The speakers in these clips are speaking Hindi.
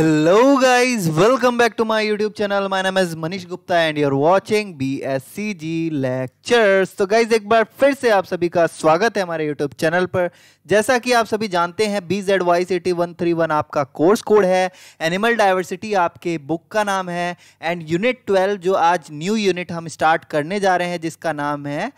Hello guys welcome back to my YouTube channel my name is Manish Gupta and you are watching BSCG lectures तो गाइस एक बार फिर से आप सभी का स्वागत है हमारे यूट्यूब चैनल पर जैसा कि आप सभी जानते हैं B Z Y C T one three one आपका कोर्स कोड है एनिमल डाइवर्सिटी आपके बुक का नाम है एंड यूनिट ट्वेल्व जो आज न्यू यूनिट हम स्टार्ट करने जा रहे हैं जिसका नाम है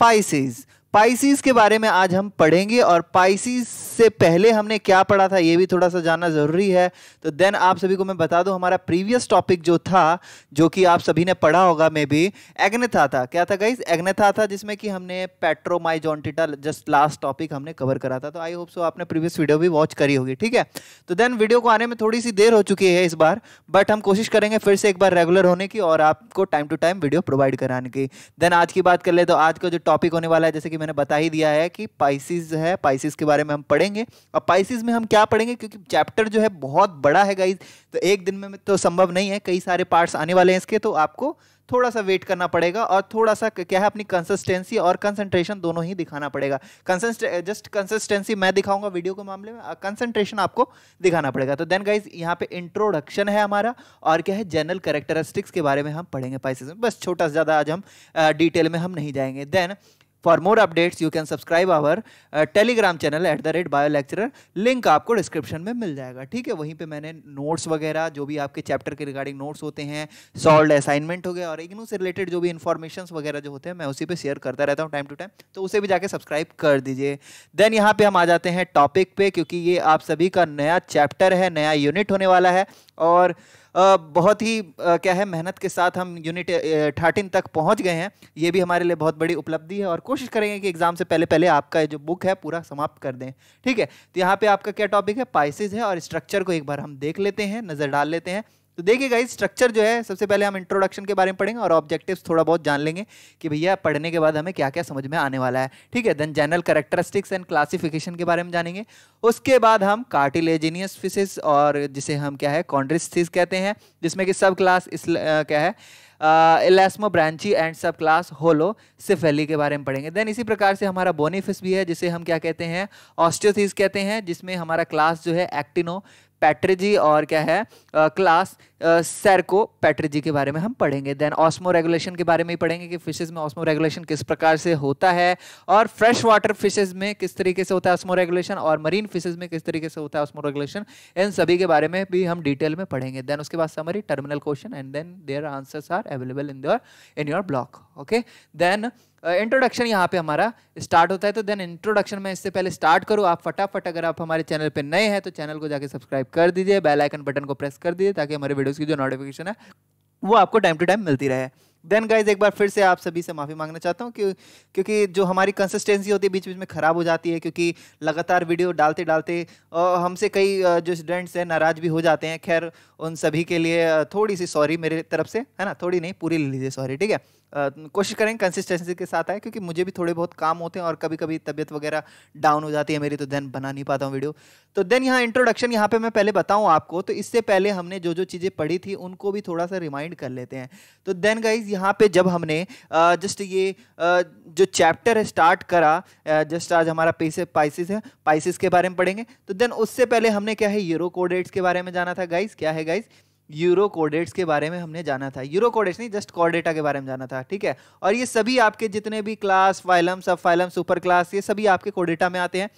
पाइसिस पाइसिस के बारे में आज हम पढ़ेंगे और पाइसिस से पहले हमने क्या पढ़ा था ये भी थोड़ा सा जानना ज़रूरी है तो देन आप सभी को मैं बता दूं हमारा प्रीवियस टॉपिक जो था जो कि आप सभी ने पढ़ा होगा मे बी एग्नेथा था क्या था गाइज एग्नेथा था जिसमें कि हमने पेट्रोमाइजोंटिटा जस्ट लास्ट टॉपिक हमने कवर करा था तो आई होप सो आपने प्रीवियस वीडियो भी वॉच करी होगी ठीक है तो देन वीडियो को आने में थोड़ी सी देर हो चुकी है इस बार बट हम कोशिश करेंगे फिर से एक बार रेगुलर होने की और आपको time to time video provide कराने की देन आज की बात कर ले तो आज का जो टॉपिक होने वाला है जैसे कि मैंने बता ही दिया है कि पाइसिस है पाइसिस के बारे में हम पढ़ेंगे और पाइसिस में हम क्या पढ़ेंगे क्योंकि चैप्टर जो है बहुत बड़ा है गाइज तो एक दिन में तो संभव नहीं है कई सारे पार्ट्स आने वाले हैं इसके तो आपको थोड़ा सा वेट करना पड़ेगा और थोड़ा सा क्या है अपनी कंसिस्टेंसी और कंसंट्रेशन दोनों ही दिखाना पड़ेगा कंसस्ट जस्ट कंसिस्टेंसी मैं दिखाऊंगा वीडियो के मामले में कंसंट्रेशन आपको दिखाना पड़ेगा तो देन गाइज यहाँ पे इंट्रोडक्शन है हमारा और क्या है जनरल करेक्टरिस्टिक्स के बारे में हम पढ़ेंगे पाइसिस में बस छोटा सा ज़्यादा आज हम डिटेल में हम नहीं जाएंगे then for more updates you can subscribe our Telegram channel at the rate bio lecture link आपको डिस्क्रिप्शन में मिल जाएगा ठीक है वहीं पे मैंने नोट्स वगैरह जो भी आपके चैप्टर के रिगार्डिंग नोट्स होते हैं सॉल्ड असाइनमेंट हो गया और इग्नू से रिलेटेड जो भी इन्फॉर्मेशन वगैरह जो होते हैं मैं उसी पर शेयर करता रहता हूँ टाइम टू टाइम तो उसे भी जाके सब्सक्राइब कर दीजिए देन यहाँ पर हम आ जाते हैं टॉपिक पे क्योंकि ये आप सभी का नया चैप्टर है नया यूनिट होने वाला है और बहुत ही क्या है मेहनत के साथ हम यूनिट थर्टीन तक पहुँच गए हैं ये भी हमारे लिए बहुत बड़ी उपलब्धि है और कोशिश करेंगे कि एग्ज़ाम से पहले पहले आपका जो बुक है पूरा समाप्त कर दें ठीक है तो यहाँ पर आपका क्या टॉपिक है पाइसिस है और स्ट्रक्चर को एक बार हम देख लेते हैं नज़र डाल लेते हैं तो देखिए गाइज स्ट्रक्चर जो है सबसे पहले हम इंट्रोडक्शन के बारे में पढ़ेंगे और ऑब्जेक्टिव्स थोड़ा बहुत जान लेंगे कि भैया पढ़ने के बाद हमें क्या क्या समझ में आने वाला है ठीक है then general characteristics and classification के बारे में जानेंगे उसके बाद हम कार्टिलेजिनियस फिशिस और जिसे हम क्या है कॉन्ड्रिस्थिस कहते हैं जिसमें कि सब क्लास इस आ, क्या है इलास्मो ब्रांची एंड सब क्लास होलो सिफेली के बारे में पढ़ेंगे देन इसी प्रकार से हमारा बोनीफिस भी है जिसे हम क्या कहते हैं ऑस्टियोथिस कहते हैं जिसमें हमारा क्लास जो है एक्टिनो पैट्रिजी और क्या है क्लास सैरको पैट्रिजी के बारे में हम पढ़ेंगे देन ऑस्मो रेगुलेशन के बारे में ही पढ़ेंगे कि फिशेज में ऑस्मो रेगुलेशन किस प्रकार से होता है और फ्रेश वाटर फिशेज में किस तरीके से होता है ऑस्मो रेगुलेशन और मरीन फिशेज में किस तरीके से होता है ऑस्मो रेगुलेशन इन सभी के बारे में भी हम डिटेल में पढ़ेंगे देन उसके बाद summary terminal question and then their answers are available in your in your block okay then introduction यहाँ पे हमारा स्टार्ट होता है तो देन इंट्रोडक्शन में इससे पहले स्टार्ट करूँ आप फटाफट अगर आप हमारे चैनल पर नए हैं तो चैनल को जाके सब्सक्राइब कर दीजिए बेल आइकन बटन को प्रेस कर दीजिए ताकि हमारे वीडियो की जो नोटिफिकेशन है वो आपको टाइम टू टाइम मिलती रहे देन गाइज एक बार फिर से आप सभी से माफ़ी मांगना चाहता हूँ क्यों क्योंकि जो हमारी कंसिस्टेंसी होती है बीच बीच में ख़राब हो जाती है क्योंकि लगातार वीडियो डालते डालते हमसे कई जो स्टूडेंट्स हैं नाराज़ भी हो जाते हैं खैर उन सभी के लिए थोड़ी सी सॉरी मेरे तरफ से है ना थोड़ी नहीं पूरी ले लीजिए सॉरी ठीक है कोशिश करें कंसिस्टेंसी के साथ आए क्योंकि मुझे भी थोड़े बहुत काम होते हैं और कभी कभी तबियत वगैरह डाउन हो जाती है मेरी तो देन बना नहीं पाता हूँ वीडियो तो देन यहाँ इंट्रोडक्शन यहाँ पर मैं पहले बताऊँ आपको तो इससे पहले हमने जो जो चीज़ें पढ़ी थी उनको भी थोड़ा सा रिमाइंड कर लेते हैं तो देन गाइज यहाँ पर जब हमने जस्ट ये जो चैप्टर है स्टार्ट करा जस्ट आज हमारा पेसे पाइसिस है पाइसिस के बारे में पढ़ेंगे तो देन उससे पहले हमने क्या है यूरो कोडेट्स के बारे में जाना था गाइज क्या है गाइज यूरो कोडेट्स के बारे में हमने जाना था यूरो कोडेट्स नहीं जस्ट कॉर्डेटा के बारे में जाना था ठीक है और ये सभी आपके जितने भी class phylum subphylum superclass ये सभी आपके कोडेटा में आते हैं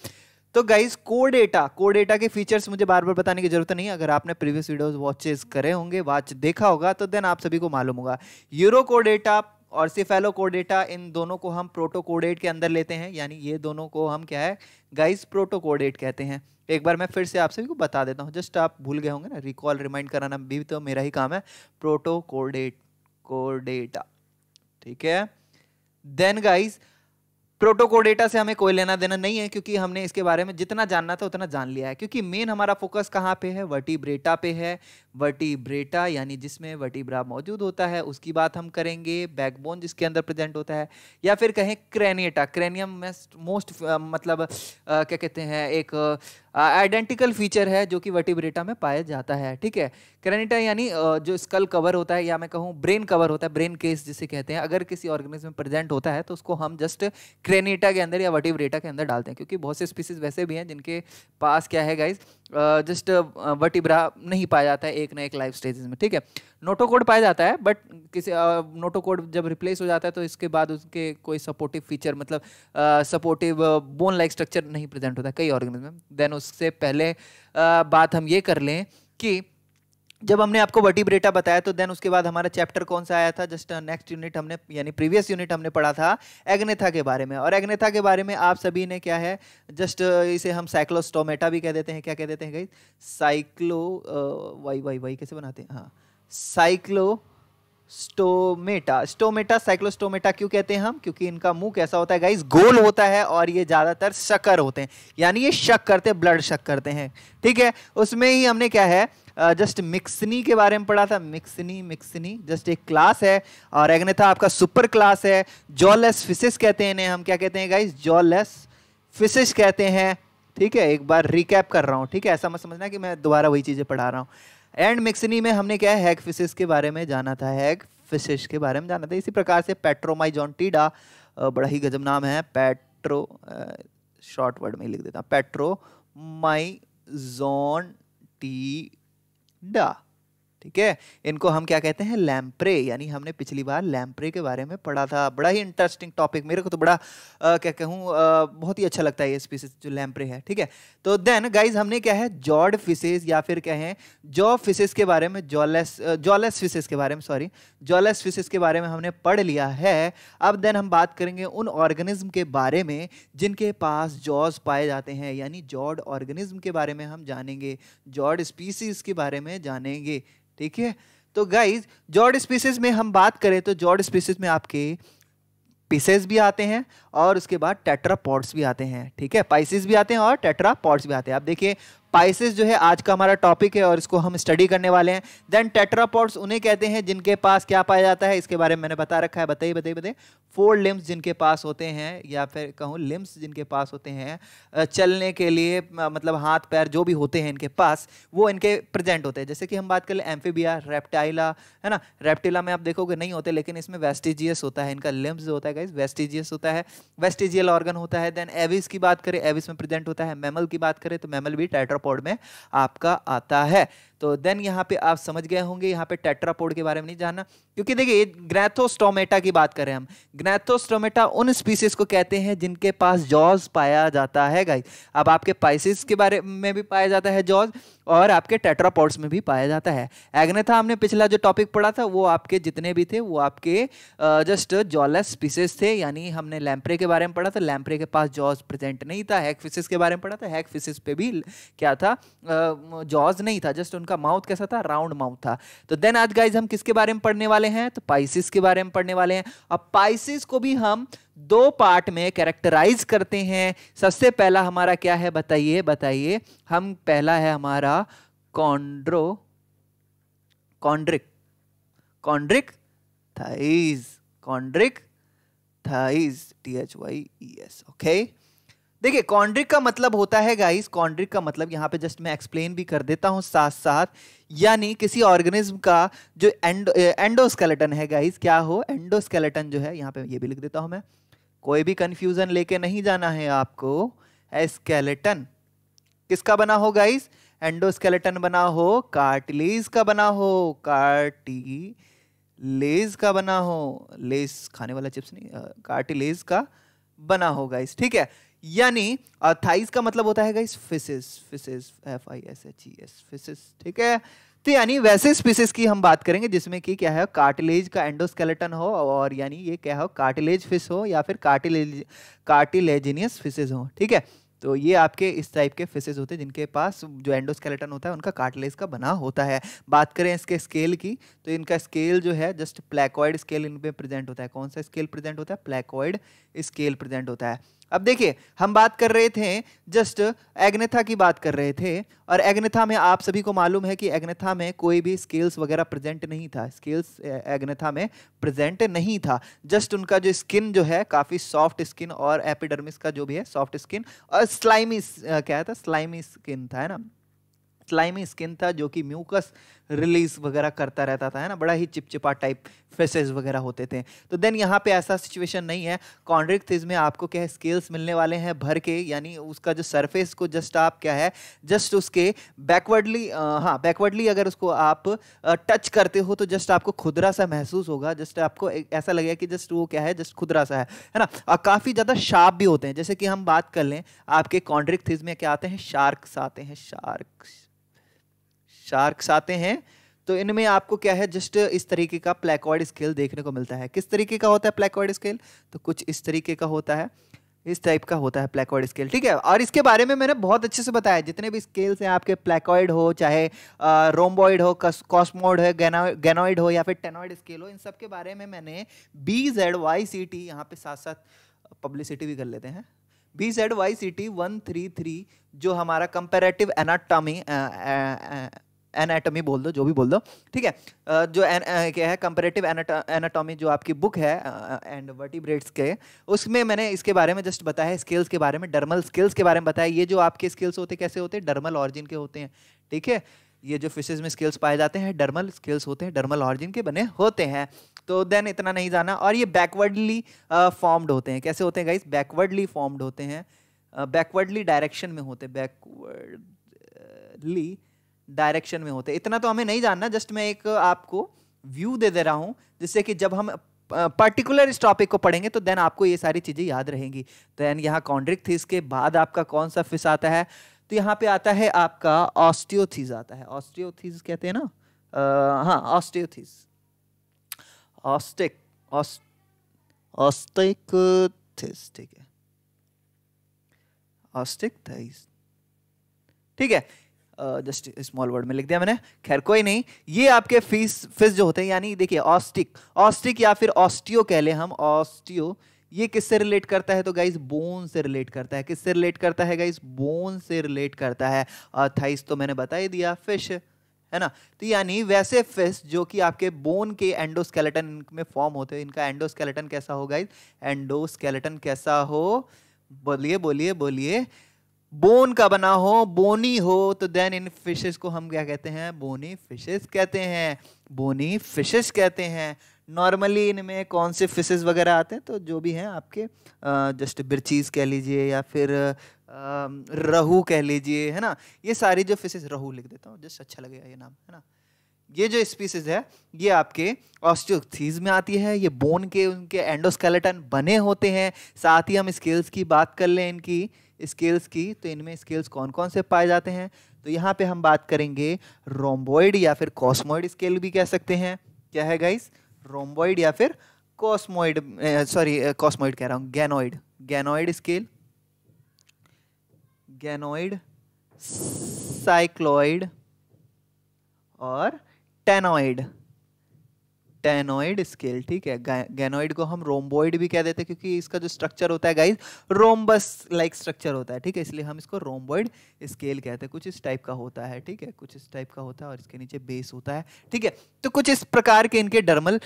तो गाइज कोडेटा कोडेटा के फीचर्स मुझे बार बार बताने की जरूरत नहीं अगर आपने प्रीवियस वीडियोज वॉचेज करे होंगे वॉच देखा होगा तो देन आप सभी को मालूम होगा यूरो कोडेटा और सिफेलो कोडेटा इन दोनों को हम प्रोटोकोडेट के अंदर लेते हैं यानी ये दोनों को हम क्या है गाइस प्रोटोकोडेट कहते हैं एक बार मैं फिर से आप सभी को बता देता हूँ जस्ट आप भूल गए होंगे ना रिकॉल रिमाइंड कराना भी तो मेरा ही काम है प्रोटोकोडेट कोडेटा ठीक है देन गाइज प्रोटोकोडेटा से हमें कोई लेना देना नहीं है क्योंकि हमने इसके बारे में जितना जानना था उतना जान लिया है क्योंकि मेन हमारा फोकस कहाँ पे है वर्टिब्रेटा पे है वर्टिब्रेटा यानी जिसमें वर्टिब्रा मौजूद होता है उसकी बात हम करेंगे बैकबोन जिसके अंदर प्रेजेंट होता है या फिर कहें क्रेनिएटा क्रेनियम में मोस्ट मतलब आ, क्या कहते हैं एक आइडेंटिकल फीचर है जो कि वर्टिब्रेटा में पाया जाता है ठीक है क्रेनिटा यानी जो स्कल कवर होता है या मैं कहूँ ब्रेन कवर होता है ब्रेन केस जिसे कहते हैं अगर किसी ऑर्गेनिज्म में प्रेजेंट होता है तो उसको हम जस्ट क्रेनेटा के अंदर या वटिब्रेटा के अंदर डालते हैं क्योंकि बहुत से स्पीसीज वैसे भी हैं जिनके पास क्या है गाइज जस्ट वटिब्रा नहीं पाया जाता है एक ना एक लाइफ स्टेजेस में ठीक है नोटोकोड पाया जाता है बट किसी नोटोकोड जब रिप्लेस हो जाता है तो इसके बाद उसके कोई सपोर्टिव फीचर मतलब सपोर्टिव बोन लाइक स्ट्रक्चर नहीं प्रेजेंट होता कई ऑर्गेनिज्म देन उससे पहले uh, बात हम ये कर लें कि जब हमने आपको वर्टिब्रेटा बताया तो देन उसके बाद हमारा चैप्टर कौन सा आया था जस्ट नेक्स्ट यूनिट हमने यानी प्रीवियस यूनिट हमने पढ़ा था एग्नेथा के बारे में और एग्नेथा के बारे में आप सभी ने क्या है जस्ट uh, इसे हम साइक्लोस्टोमेटा भी कह देते हैं क्या कह देते हैं गई साइक्लो वाई वाई वाई कैसे बनाते हैं हाँ साइक्लो स्टोमेटा स्टोमेटा साइक्लोस्टोमेटा क्यों कहते हैं हम क्योंकि इनका मुंह कैसा होता है गाइस गोल होता है और ये ज़्यादातर शकर होते हैं यानी ये शक करते ब्लड शक करते हैं ठीक है उसमें ही हमने क्या है जस्ट मिक्सनी के बारे में पढ़ा था मिक्सनी मिक्सनी जस्ट एक क्लास है और एग्नेथा आपका सुपर क्लास है जॉलेस फिशेस कहते हैं इन्हें हम क्या कहते हैं गाइज जॉलेस फिशेस कहते हैं ठीक है एक बार रिकैप कर रहा हूँ ठीक है ऐसा मत समझना कि मैं दोबारा वही चीज़ें पढ़ा रहा हूँ एंड मिक्सनी में हमने क्या हैग फिशेस के बारे में जाना था हैग फिशेस के बारे में जाना था इसी प्रकार से पेट्रोमाइजॉन्टीडा बड़ा ही गजब नाम है पेट्रो शॉर्ट वर्ड में लिख देता हूँ टी Da. ठीक है इनको हम क्या कहते हैं लैम्प्रे यानी हमने पिछली बार लैम्प्रे के बारे में पढ़ा था बड़ा ही इंटरेस्टिंग टॉपिक मेरे को तो बड़ा आ, क्या कहूँ बहुत ही अच्छा लगता है ये स्पीसीज जो लैम्प्रे है ठीक है तो देन गाइज हमने क्या है जॉर्ड फिशेज या फिर कहें जॉ फिशेज के बारे में जॉलेस जॉलेस फिशेज के बारे में सॉरी जॉलेस फिशेज के बारे में हमने पढ़ लिया है अब देन हम बात करेंगे उन ऑर्गेनिज्म के बारे में जिनके पास जॉज पाए जाते हैं यानी जॉर्ड ऑर्गेनिज्म के बारे में हम जानेंगे जॉर्ड स्पीसीज के बारे में जानेंगे ठीक है तो गाइज जॉर्ड स्पीसीज में हम बात करें तो जॉर्ड स्पीसीज में आपके पीसेस भी आते हैं और उसके बाद टेट्रापॉड्स भी आते हैं ठीक है पाइसिस भी आते हैं और टेट्रापॉड्स भी आते हैं आप देखिए स्पाइसेस जो है आज का हमारा टॉपिक है और इसको हम स्टडी करने वाले हैं देन टेट्रापोर्ट्स उन्हें कहते हैं जिनके पास क्या पाया जाता है इसके बारे में मैंने बता रखा है बताइए बताइए बताइए फोर लिम्स जिनके पास होते हैं या फिर कहूँ लिम्स जिनके पास होते हैं चलने के लिए मतलब हाथ पैर जो भी होते हैं इनके पास वो इनके प्रेजेंट होते हैं जैसे कि हम बात कर लें एम्फीबिया रेप्टाइला है ना रेप्टिला में आप देखोगे नहीं होते लेकिन इसमें वेस्टिजियस होता है इनका लिम्स होता है वेस्टिजियस होता है वेस्टिजियल ऑर्गन होता है देन एविस की बात करें एविस में प्रेजेंट होता है मेमल की बात करें तो मेमल भी टेट्रा पॉड में आपका आता है तो देन यहाँ पे आप समझ गए होंगे यहाँ पे टेट्रापोड के बारे में नहीं जानना क्योंकि देखिए ग्रैथोस्टोमेटा की बात करें हम ग्रैथोस्टोमेटा उन स्पीसीज को कहते हैं जिनके पास जॉज पाया जाता है गाई अब आपके पाइसिस के बारे में भी पाया जाता है जॉज और आपके टेट्रापोड्स में भी पाया जाता है एग्नेथा हमने पिछला जो टॉपिक पढ़ा था वो आपके जितने भी थे वो आपके जस्ट जॉलेस स्पीसीज थे यानी हमने लैम्प्रे के बारे में पढ़ा था लैम्प्रे के पास जॉज प्रेजेंट नहीं था हैक के बारे में पढ़ा था हैक पे भी क्या था जॉज नहीं था जस्ट उन उनका माउथ कैसा था राउंड माउथ था तो देन आज गाइज हम किसके बारे में पढ़ने वाले हैं तो पाइसिस के बारे में पढ़ने वाले हैं अब पाइसिस को भी हम दो पार्ट में कैरेक्टराइज करते हैं सबसे पहला हमारा क्या है बताइए बताइए हम पहला है हमारा chondro chondrich chondrichthyes chondrichthyes T H Y E S okay देखिए कॉन्ड्रिक का मतलब होता है गाइस कॉन्ड्रिक का मतलब यहाँ पे जस्ट मैं एक्सप्लेन भी कर देता हूँ साथ साथ यानी किसी ऑर्गेनिज्म का जो एंड एंडोस्केलेटन है गाइस क्या हो एंडोस्केलेटन जो है यहाँ पे ये भी लिख देता हूँ मैं कोई भी कंफ्यूजन लेके नहीं जाना है आपको एस्केलेटन किसका बना हो गाइस एंडोस्केलेटन बना हो कार्टिलेज का बना हो कार्टी लेज का बना हो लेस खाने वाला चिप्स नहीं कार्टिलेज का बना हो गाइस ठीक है यानी थाइस का मतलब होता है guys fishes fishes F I S H E S fishes ठीक है तो यानी वैसे स्पीसीज की हम बात करेंगे जिसमें कि क्या है कार्टिलेज का एंडोस्केलेटन हो और यानी ये क्या हो कार्टिलेज फिश हो या फिर कार्टिलेज कार्टिलेजिनियस फिशेज हो ठीक है तो ये आपके इस टाइप के फिशेज होते हैं जिनके पास जो एंडोस्केलेटन होता है उनका कार्टिलेज का बना होता है बात करें इसके स्केल की तो इनका स्केल जो है जस्ट प्लेकॉइड स्केल इनपे प्रेजेंट होता है कौन सा स्केल प्रेजेंट होता है प्लेकॉइड स्केल प्रेजेंट होता है अब देखिए हम बात कर रहे थे जस्ट एग्नेथा की बात कर रहे थे और एग्नेथा में आप सभी को मालूम है कि एग्नेथा में कोई भी स्केल्स वगैरह प्रेजेंट नहीं था स्केल्स एग्नेथा में प्रेजेंट नहीं था जस्ट उनका जो स्किन जो है काफ़ी सॉफ्ट स्किन और एपिडर्मिस का जो भी है सॉफ्ट स्किन और स्लाइमी क्या था स्लाइमी स्किन था है ना स्लाइमी स्किन था जो कि म्यूकस रिलीज वगैरह करता रहता था है ना बड़ा ही चिपचिपा टाइप फेसेस वगैरह होते थे तो देन यहाँ पे ऐसा सिचुएशन नहीं है कॉन्ड्रिक थिज में आपको क्या है स्केल्स मिलने वाले हैं भर के यानी उसका जो सरफेस को जस्ट आप क्या है जस्ट उसके बैकवर्डली हाँ बैकवर्डली अगर उसको आप टच करते हो तो जस्ट आपको खुदरा सा महसूस होगा जस्ट आपको ऐसा लगेगा कि जस्ट वो क्या है जस्ट खुदरा सा है है ना और काफ़ी ज़्यादा शार्प भी होते हैं जैसे कि हम बात कर लें आपके कॉन्ड्रिक थिज में क्या आते हैं शार्क्स आते हैं शार्क्स शार्क्स आते हैं तो इनमें आपको क्या है जस्ट इस तरीके का प्लेकॉइड स्केल देखने को मिलता है किस तरीके का होता है प्लेकॉइड स्केल तो कुछ इस तरीके का होता है इस टाइप का होता है प्लेकॉइड स्केल ठीक है और इसके बारे में मैंने बहुत अच्छे से बताया जितने भी स्केल्स हैं आपके प्लेकॉइड हो चाहे रोम्बॉइड हो कॉस्मोड है गैनॉइड हो या फिर टेनॉइड स्केल हो इन सब के बारे में मैंने B Z Y C T यहाँ पे साथ साथ पब्लिसिटी भी कर लेते हैं B Z Y C T one three three जो हमारा कंपेरेटिव एनाटॉमी एनाटॉमी बोल दो जो भी बोल दो ठीक है जो एन, क्या है कंपेरेटिव एनाटॉमी जो आपकी बुक है एंड वर्टिब्रेट्स के उसमें मैंने इसके बारे में जस्ट बताया स्किल्स के बारे में डर्मल स्किल्स के बारे में बताया ये जो आपके स्किल्स होते कैसे होते हैं डर्मल ऑरिजिन के होते हैं ठीक है ये जो फिशेज में स्किल्स पाए जाते हैं डर्मल स्किल्स होते हैं डर्मल ऑरिजिन के बने होते हैं तो देन इतना नहीं जाना और ये बैकवर्डली फॉर्म्ड होते हैं कैसे होते हैं गाइस बैकवर्डली फॉर्म्ड होते हैं बैकवर्डली डायरेक्शन में होते हैं बैकवर्डली डायरेक्शन में होते इतना तो हमें नहीं जानना जस्ट मैं एक आपको व्यू दे दे रहा हूँ जिससे कि जब हम पर्टिकुलर इस टॉपिक को पढ़ेंगे तो देन आपको ये सारी चीज़ें याद रहेंगी देन यहाँ कॉन्ड्रिक थीस के बाद आपका कौन सा फिश आता है तो यहाँ पे आता है आपका ऑस्टियोथीज आता है ऑस्टियोथीज कहते हैं ना हाँ ऑस्टियोथीज ऑस्टिक ऑस्टिक थीस ठीक है ऑस्टिक थीज ठीक है जस्ट स्मॉल वर्ड में लिख दिया मैंने खैर कोई नहीं ये आपके फीस फिस जो होते हैं यानी देखिए ऑस्टिक ऑस्टिक या फिर ऑस्टियो कह लें हम ऑस्टियो ये किससे रिलेट करता है तो गाइस बोन से रिलेट करता है किससे रिलेट करता है गाइस बोन से रिलेट करता है और थाइस तो मैंने बता ही दिया फिश है ना तो यानी वैसे फिश जो कि आपके बोन के एंडोस्केलेटन में फॉर्म होते हैं इनका एंडोस्केलेटन कैसा हो गाइस एंडोस्केलेटन कैसा हो बोलिए बोलिए बोलिए बोन का बना हो बोनी हो तो देन इन फिशेस को हम क्या कहते हैं बोनी फिशेस कहते हैं बोनी फिशेस कहते हैं नॉर्मली इनमें कौन से फिशेस वगैरह आते हैं तो जो भी हैं आपके जस्ट बिरचीज़ कह लीजिए या फिर रहू कह लीजिए है ना ये सारी जो फिशेस रहू लिख देता हूँ जस्ट अच्छा लगेगा ये नाम है ना ये जो स्पीसीज है ये आपके ऑस्टियोथीज में आती है ये बोन के उनके एंडोस्केलेटन बने होते हैं साथ ही हम स्केल्स की बात कर लें इनकी स्केल्स की तो इनमें स्केल्स कौन कौन से पाए जाते हैं तो यहाँ पे हम बात करेंगे रोम्बॉइड या फिर कॉस्मोइड स्केल भी कह सकते हैं क्या है गाइस रोम्बॉइड या फिर कॉस्मोइड सॉरी कॉस्मोइड कह रहा हूँ ganoid ganoid scale ganoid cycloid और टेनोइड टेनोइड स्केल ठीक है गैनोइड को हम रोम्बोइड भी कह देते हैं क्योंकि इसका जो स्ट्रक्चर होता है गाइज रोम्बस लाइक स्ट्रक्चर होता है ठीक है इसलिए हम इसको रोम्बोइड स्केल कहते हैं कुछ इस टाइप का होता है ठीक है कुछ इस टाइप का होता है और इसके नीचे बेस होता है ठीक है तो कुछ इस प्रकार के इनके डर्मल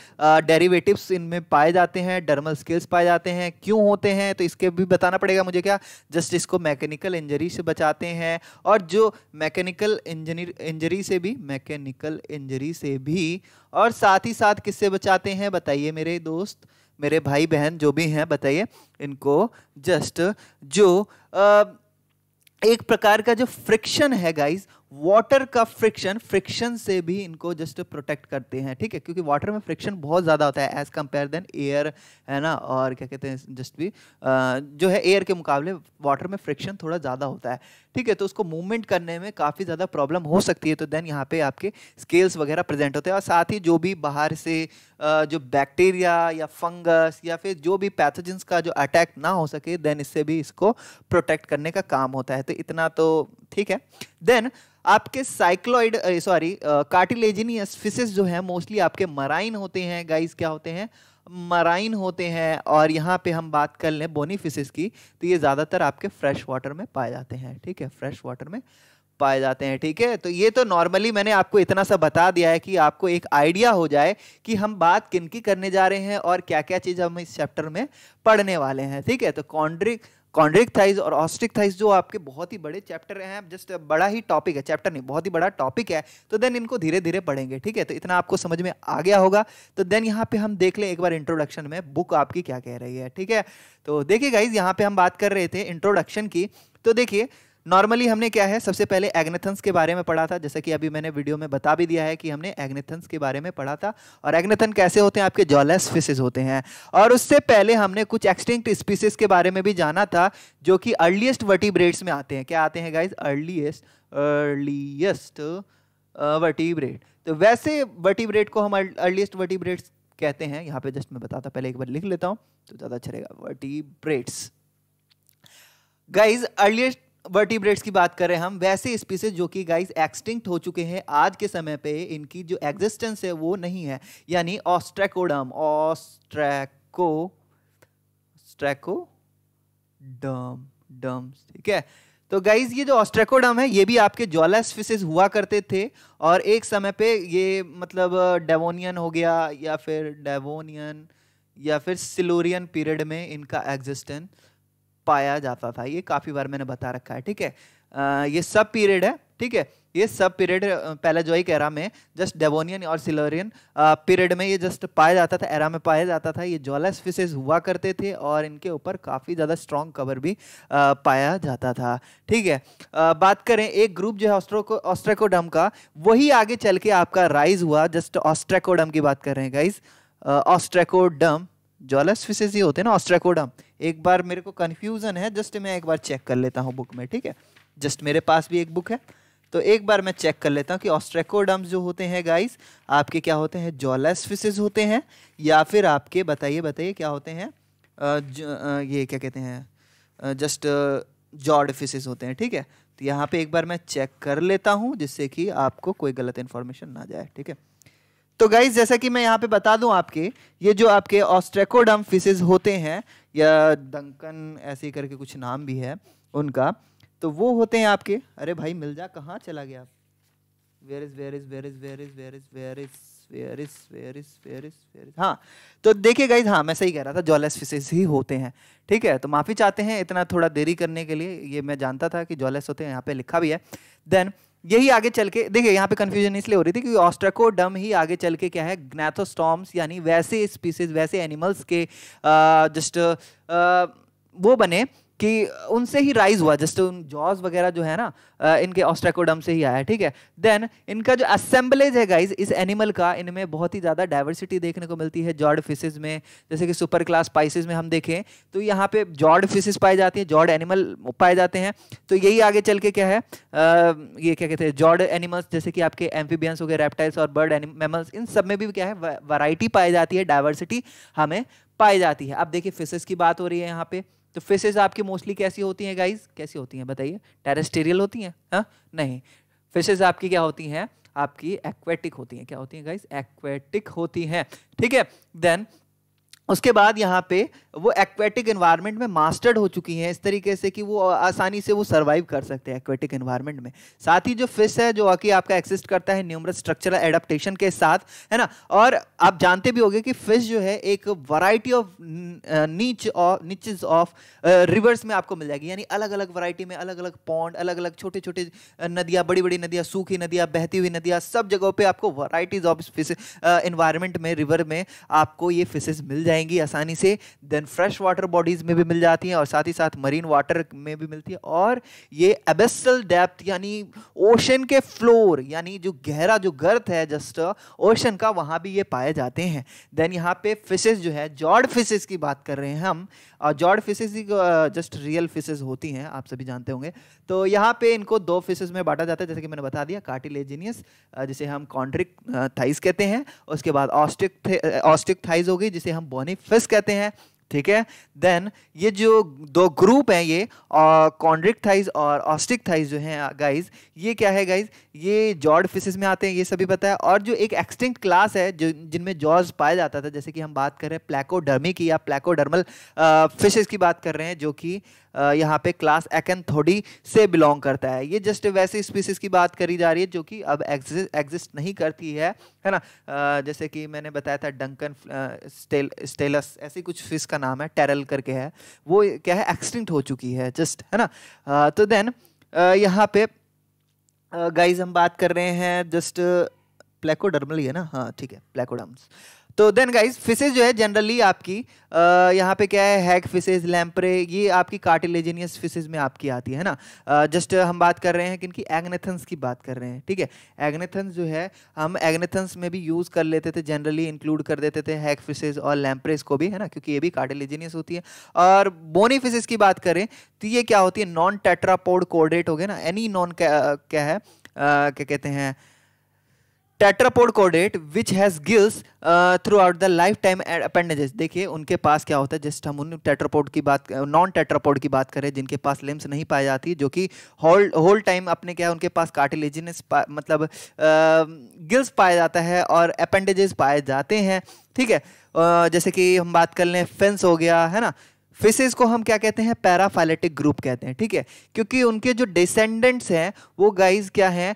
डेरिवेटिव्स इनमें पाए जाते हैं डर्मल स्केल्स पाए जाते हैं क्यों होते हैं तो इसके भी बताना पड़ेगा मुझे क्या जस्ट इसको मैकेनिकल इंजरी से बचाते हैं और जो मैकेनिकल इंजरी इंजरी से भी मैकेनिकल इंजरी से भी और साथ ही साथ किससे बचाते हैं बताइए मेरे दोस्त मेरे भाई बहन जो भी हैं बताइए इनको जस्ट जो आ, एक प्रकार का जो फ्रिक्शन है गाइस वाटर का फ्रिक्शन फ्रिक्शन से भी इनको जस्ट प्रोटेक्ट करते हैं ठीक है क्योंकि वाटर में फ्रिक्शन बहुत ज़्यादा होता है एज कंपेयर देन एयर है ना और क्या कहते हैं जस्ट भी जो है एयर के मुकाबले वाटर में फ्रिक्शन थोड़ा ज़्यादा होता है ठीक है तो उसको मूवमेंट करने में काफ़ी ज़्यादा प्रॉब्लम हो सकती है तो देन यहाँ पे आपके स्केल्स वगैरह प्रेजेंट होते हैं और साथ ही जो भी बाहर से जो बैक्टीरिया या फंगस या फिर जो भी पैथोजेंस का जो अटैक ना हो सके देन इससे भी इसको प्रोटेक्ट करने का काम होता है तो इतना तो ठीक है देन आपके साइक्लॉइड सॉरी कार्टिलेजिनियस फिशेस जो है मोस्टली आपके मराइन होते हैं गाइस क्या होते हैं मराइन होते हैं और यहाँ पे हम बात कर लें बोनी फिशेस की तो ये ज़्यादातर आपके फ्रेश वाटर में पाए जाते हैं ठीक है फ्रेश वाटर में पाए जाते हैं ठीक है तो ये तो नॉर्मली मैंने आपको इतना सा बता दिया है कि आपको एक आइडिया हो जाए कि हम बात किन की करने जा रहे हैं और क्या क्या चीज़ हम इस चैप्टर में पढ़ने वाले हैं ठीक है तो कॉन्ड्रिक कॉन्ड्रिक थाइज और ऑस्ट्रिक थाइज जो आपके बहुत ही बड़े चैप्टर हैं जस्ट बड़ा ही टॉपिक है चैप्टर नहीं बहुत ही बड़ा टॉपिक है तो देन इनको धीरे धीरे पढ़ेंगे ठीक है तो इतना आपको समझ में आ गया होगा तो देन यहाँ पे हम देख लें एक बार इंट्रोडक्शन में बुक आपकी क्या कह रही है ठीक है तो देखिए गाइज यहाँ पे हम बात कर रहे थे इंट्रोडक्शन की तो देखिए नॉर्मली हमने क्या है सबसे पहले एग्नेथन्स के बारे में पढ़ा था जैसे कि अभी मैंने वीडियो में बता भी दिया है कि हमने एग्नेथन्स के बारे में पढ़ा था और एग्नेथन कैसे होते हैं आपके जॉलेस फिशेज होते हैं और उससे पहले हमने कुछ एक्सटिंक्ट स्पीसीज के बारे में भी जाना था जो कि अर्लीस्ट वर्टिब्रेट्स में आते हैं क्या आते हैं गाइज अर्लीस्ट अर्लीस्ट वर्टिब्रेट तो वैसे वर्टिब्रेट को हम अर्लीस्ट वर्टिब्रेट्स कहते हैं यहाँ पे जस्ट मैं बताता पहले एक बार लिख लेता हूँ तो ज़्यादा अच्छा रहेगा वर्टिब्रेट्स गाइज अर्लीस्ट वर्टिब्रेट्स की बात करें हम वैसे स्पीसीज जो कि गाइस एक्सटिंक्ट हो चुके हैं आज के समय पे इनकी जो एग्जिस्टेंस है वो नहीं है यानी ऑस्ट्रेकोडम ऑस्ट्रेको स्ट्रेको डम ठीक है तो गाइज ये जो ऑस्ट्रेकोडम है ये भी आपके ज्वालास फिशेज हुआ करते थे और एक समय पे ये मतलब डेवोनियन हो गया या फिर डेवोनियन या फिर सिलोरियन पीरियड में इनका एग्जिस्टेंस पाया जाता था ये काफ़ी बार मैंने बता रखा है ठीक है ये सब पीरियड है ठीक है ये सब पीरियड पहले जो पैलाजोइक एरा में जस्ट डेवोनियन और सिलोरियन पीरियड में ये जस्ट पाया जाता था एरा में पाया जाता था ये ज्वालस फिशेज हुआ करते थे और इनके ऊपर काफ़ी ज़्यादा स्ट्रॉन्ग कवर भी आ, पाया जाता था ठीक है आ, बात करें एक ग्रुप जो है ऑस्ट्रोको ऑस्ट्रेकोडम का वही आगे चल के आपका राइज हुआ जस्ट ऑस्ट्रेकोडम की बात कर रहे हैं गाइज ऑस्ट्रेकोडम ज्वालस फिशेज ही होते हैं ना ऑस्ट्राकोडा एक बार मेरे को कन्फ्यूज़न है जस्ट मैं एक बार चेक कर लेता हूँ बुक में ठीक है जस्ट मेरे पास भी एक बुक है तो एक बार मैं चेक कर लेता हूँ कि ऑस्ट्रेकोडम्स जो होते हैं गाइस आपके क्या होते हैं जॉलेस फिशेज होते हैं या फिर आपके बताइए बताइए क्या होते हैं ये क्या कहते हैं जस्ट जॉड फिशेज होते हैं ठीक है तो यहाँ पे एक बार मैं चेक कर लेता हूँ जिससे कि आपको कोई गलत इन्फॉर्मेशन ना जाए ठीक है तो गाइज जैसा कि मैं यहाँ पे बता दूं आपके ये जो आपके ऑस्ट्रेकोडम फिशेज होते हैं या दंकन ऐसे करके कुछ नाम भी है उनका तो वो होते हैं आपके अरे भाई मिल जा कहाँ चला गया where is is where is where is where is where is where is is is is हाँ तो देखिए गाइज हाँ मैं सही कह रहा था जॉलेस फिशेज ही होते हैं ठीक है तो माफ़ी चाहते हैं इतना थोड़ा देरी करने के लिए ये मैं जानता था कि जॉलेस होते हैं यहाँ पे लिखा भी है देन यही आगे चल के देखिए यहाँ पे कंफ्यूजन इसलिए हो रही थी क्योंकि ऑस्ट्राकोडम ही आगे चल के क्या है ग्नेथोस्टॉम्स यानी वैसे स्पीसीज वैसे एनिमल्स के जस्ट वो बने कि उनसे ही राइज हुआ जस्ट उन जॉज वगैरह जो है ना इनके ऑस्ट्रेकोडम से ही आया ठीक है देन इनका जो असेंबलेज है गाइज इस एनिमल का इनमें बहुत ही ज़्यादा डाइवर्सिटी देखने को मिलती है जॉर्ड फिशेज में जैसे कि सुपर क्लास स्पाइसिस में हम देखें तो यहाँ पे जॉर्ड फिशेज पाए जाती हैं जॉर्ड एनिमल पाए जाते हैं तो यही आगे चल के क्या है आ, ये क्या कहते हैं जॉर्ड एनिमल्स जैसे कि आपके एम्फीबियंस हो गए रेप्टाइल्स और बर्ड एनिमल्स इन सब में भी क्या है वैरायटी पाई जाती है डाइवर्सिटी हमें पाई जाती है अब देखिए फिशेज की बात हो रही है यहाँ पे तो फिशेज आपकी मोस्टली कैसी होती हैं गाइज कैसी होती हैं बताइए टेरेस्टेरियल होती हैं हाँ नहीं फिशेज आपकी क्या होती हैं आपकी एक्वेटिक होती हैं क्या होती हैं गाइज एक्वेटिक होती हैं ठीक है देन उसके बाद यहाँ पे वो एक्वेटिक एनवायरनमेंट में मास्टर्ड हो चुकी हैं इस तरीके से कि वो आसानी से वो सर्वाइव कर सकते हैं एक्वेटिक एनवायरनमेंट में साथ ही जो फिश है जो कि आपका एक्सिस्ट करता है न्यूमरस स्ट्रक्चरल एडप्टेशन के साथ है ना और आप जानते भी होंगे कि फिश जो है एक वैरायटी ऑफ नीच और नीचेज ऑफ रिवर्स में आपको मिल जाएगी यानी अलग अलग वरायटी में अलग अलग पॉन्ड अलग अलग छोटे छोटे नदियाँ बड़ी बड़ी नदियाँ सूखी नदियाँ बहती हुई नदियाँ सब जगहों पर आपको वराइटीज़ ऑफ फिश इन्वायरमेंट में रिवर में आपको ये फिशेज मिल जाएंगी आसानी से then then fresh water bodies में भी मिल जाती हैं और साथ ही साथ मरीन वाटर में भी मिलती है और ये एबेसल डेप्थ यानी ओशन के फ्लोर यानी जो गहरा जो गर्त है जस्ट ओशन का वहाँ भी ये पाए जाते हैं देन यहाँ पे फिशेज जो है जॉर्ड फिशेज की बात कर रहे हैं हम जॉर्ड फिशेज की जस्ट रियल फिशेज होती हैं आप सभी जानते होंगे तो यहाँ पे इनको दो फिशेज में बांटा जाता है जैसे कि मैंने बता दिया कार्टिलेजिनियस जिसे हम कॉन्ट्रिक थाइस कहते हैं उसके बाद ऑस्टिक ऑस्टिक थाइज होगी जिसे हम बोनी फिश कहते हैं ठीक है देन ये जो दो ग्रुप हैं ये कॉन्ड्रिक थाइज और ऑस्टिक थाइज जो हैं गाइज ये क्या है गाइज ये जॉर्ड फिशेज में आते हैं ये सभी पता है और जो एक एक्सटिंक्ट क्लास है जो जिनमें जॉर्ज पाया जाता था जैसे कि हम बात कर रहे हैं प्लेकोडर्मी की या प्लेकोडर्मल फिशेज की बात कर रहे हैं जो कि यहाँ पे क्लास थोडी से बिलोंग करता है ये जस्ट वैसे स्पीसीज की बात करी जा रही है जो कि अब एग्जिस्ट नहीं करती है है ना जैसे कि मैंने बताया था डंकन स्टेल स्टेलस ऐसी कुछ फिश का नाम है टेरल करके है वो क्या है एक्सटिंक्ट हो चुकी है जस्ट है ना तो देन यहाँ पे गाइज हम बात कर रहे हैं जस्ट प्लेकोडर्मल ही है ना हाँ ठीक है प्लेकोडर्म्स तो देन गाइज फिशेज जो है जनरली आपकी यहाँ पे क्या है हैग फिशेज लैम्परे ये आपकी कार्टिलेजिनियस फिशेज में आपकी आती है ना जस्ट हम बात कर रहे हैं कि इनकी एग्नेथन्स की बात कर रहे हैं ठीक है एग्नेथन्स जो है हम एग्नेथन्स में भी यूज़ कर लेते थे जनरली इंक्लूड कर देते थे हैग फिशेज और लैम्परेज को भी है ना क्योंकि ये भी कार्टिलेजिनियस होती है और बोनी फिशेज की बात करें तो ये क्या होती है नॉन टेट्रापोड कोर्डेट हो गया ना एनी नॉन क्या है क्या कहते हैं tetrapod caudate which has gills throughout the life time appendages देखिए उनके पास क्या होता है जस्ट हम उन टेट्रापोड की बात नॉन टेट्रापोड की बात करें जिनके पास लिम्स नहीं पाई जाती जो कि होल होल टाइम अपने क्या है उनके पास कार्टिलेजिनस मतलब गिल्स uh, पाया जाता है और अपेंडेजेस पाए जाते हैं ठीक है uh, जैसे कि हम बात कर लें फेंस हो गया है ना फिशेज को हम क्या कहते हैं पैराफाइलेटिक ग्रुप कहते हैं ठीक है क्योंकि उनके जो डिसेंडेंट्स हैं वो गाइज क्या है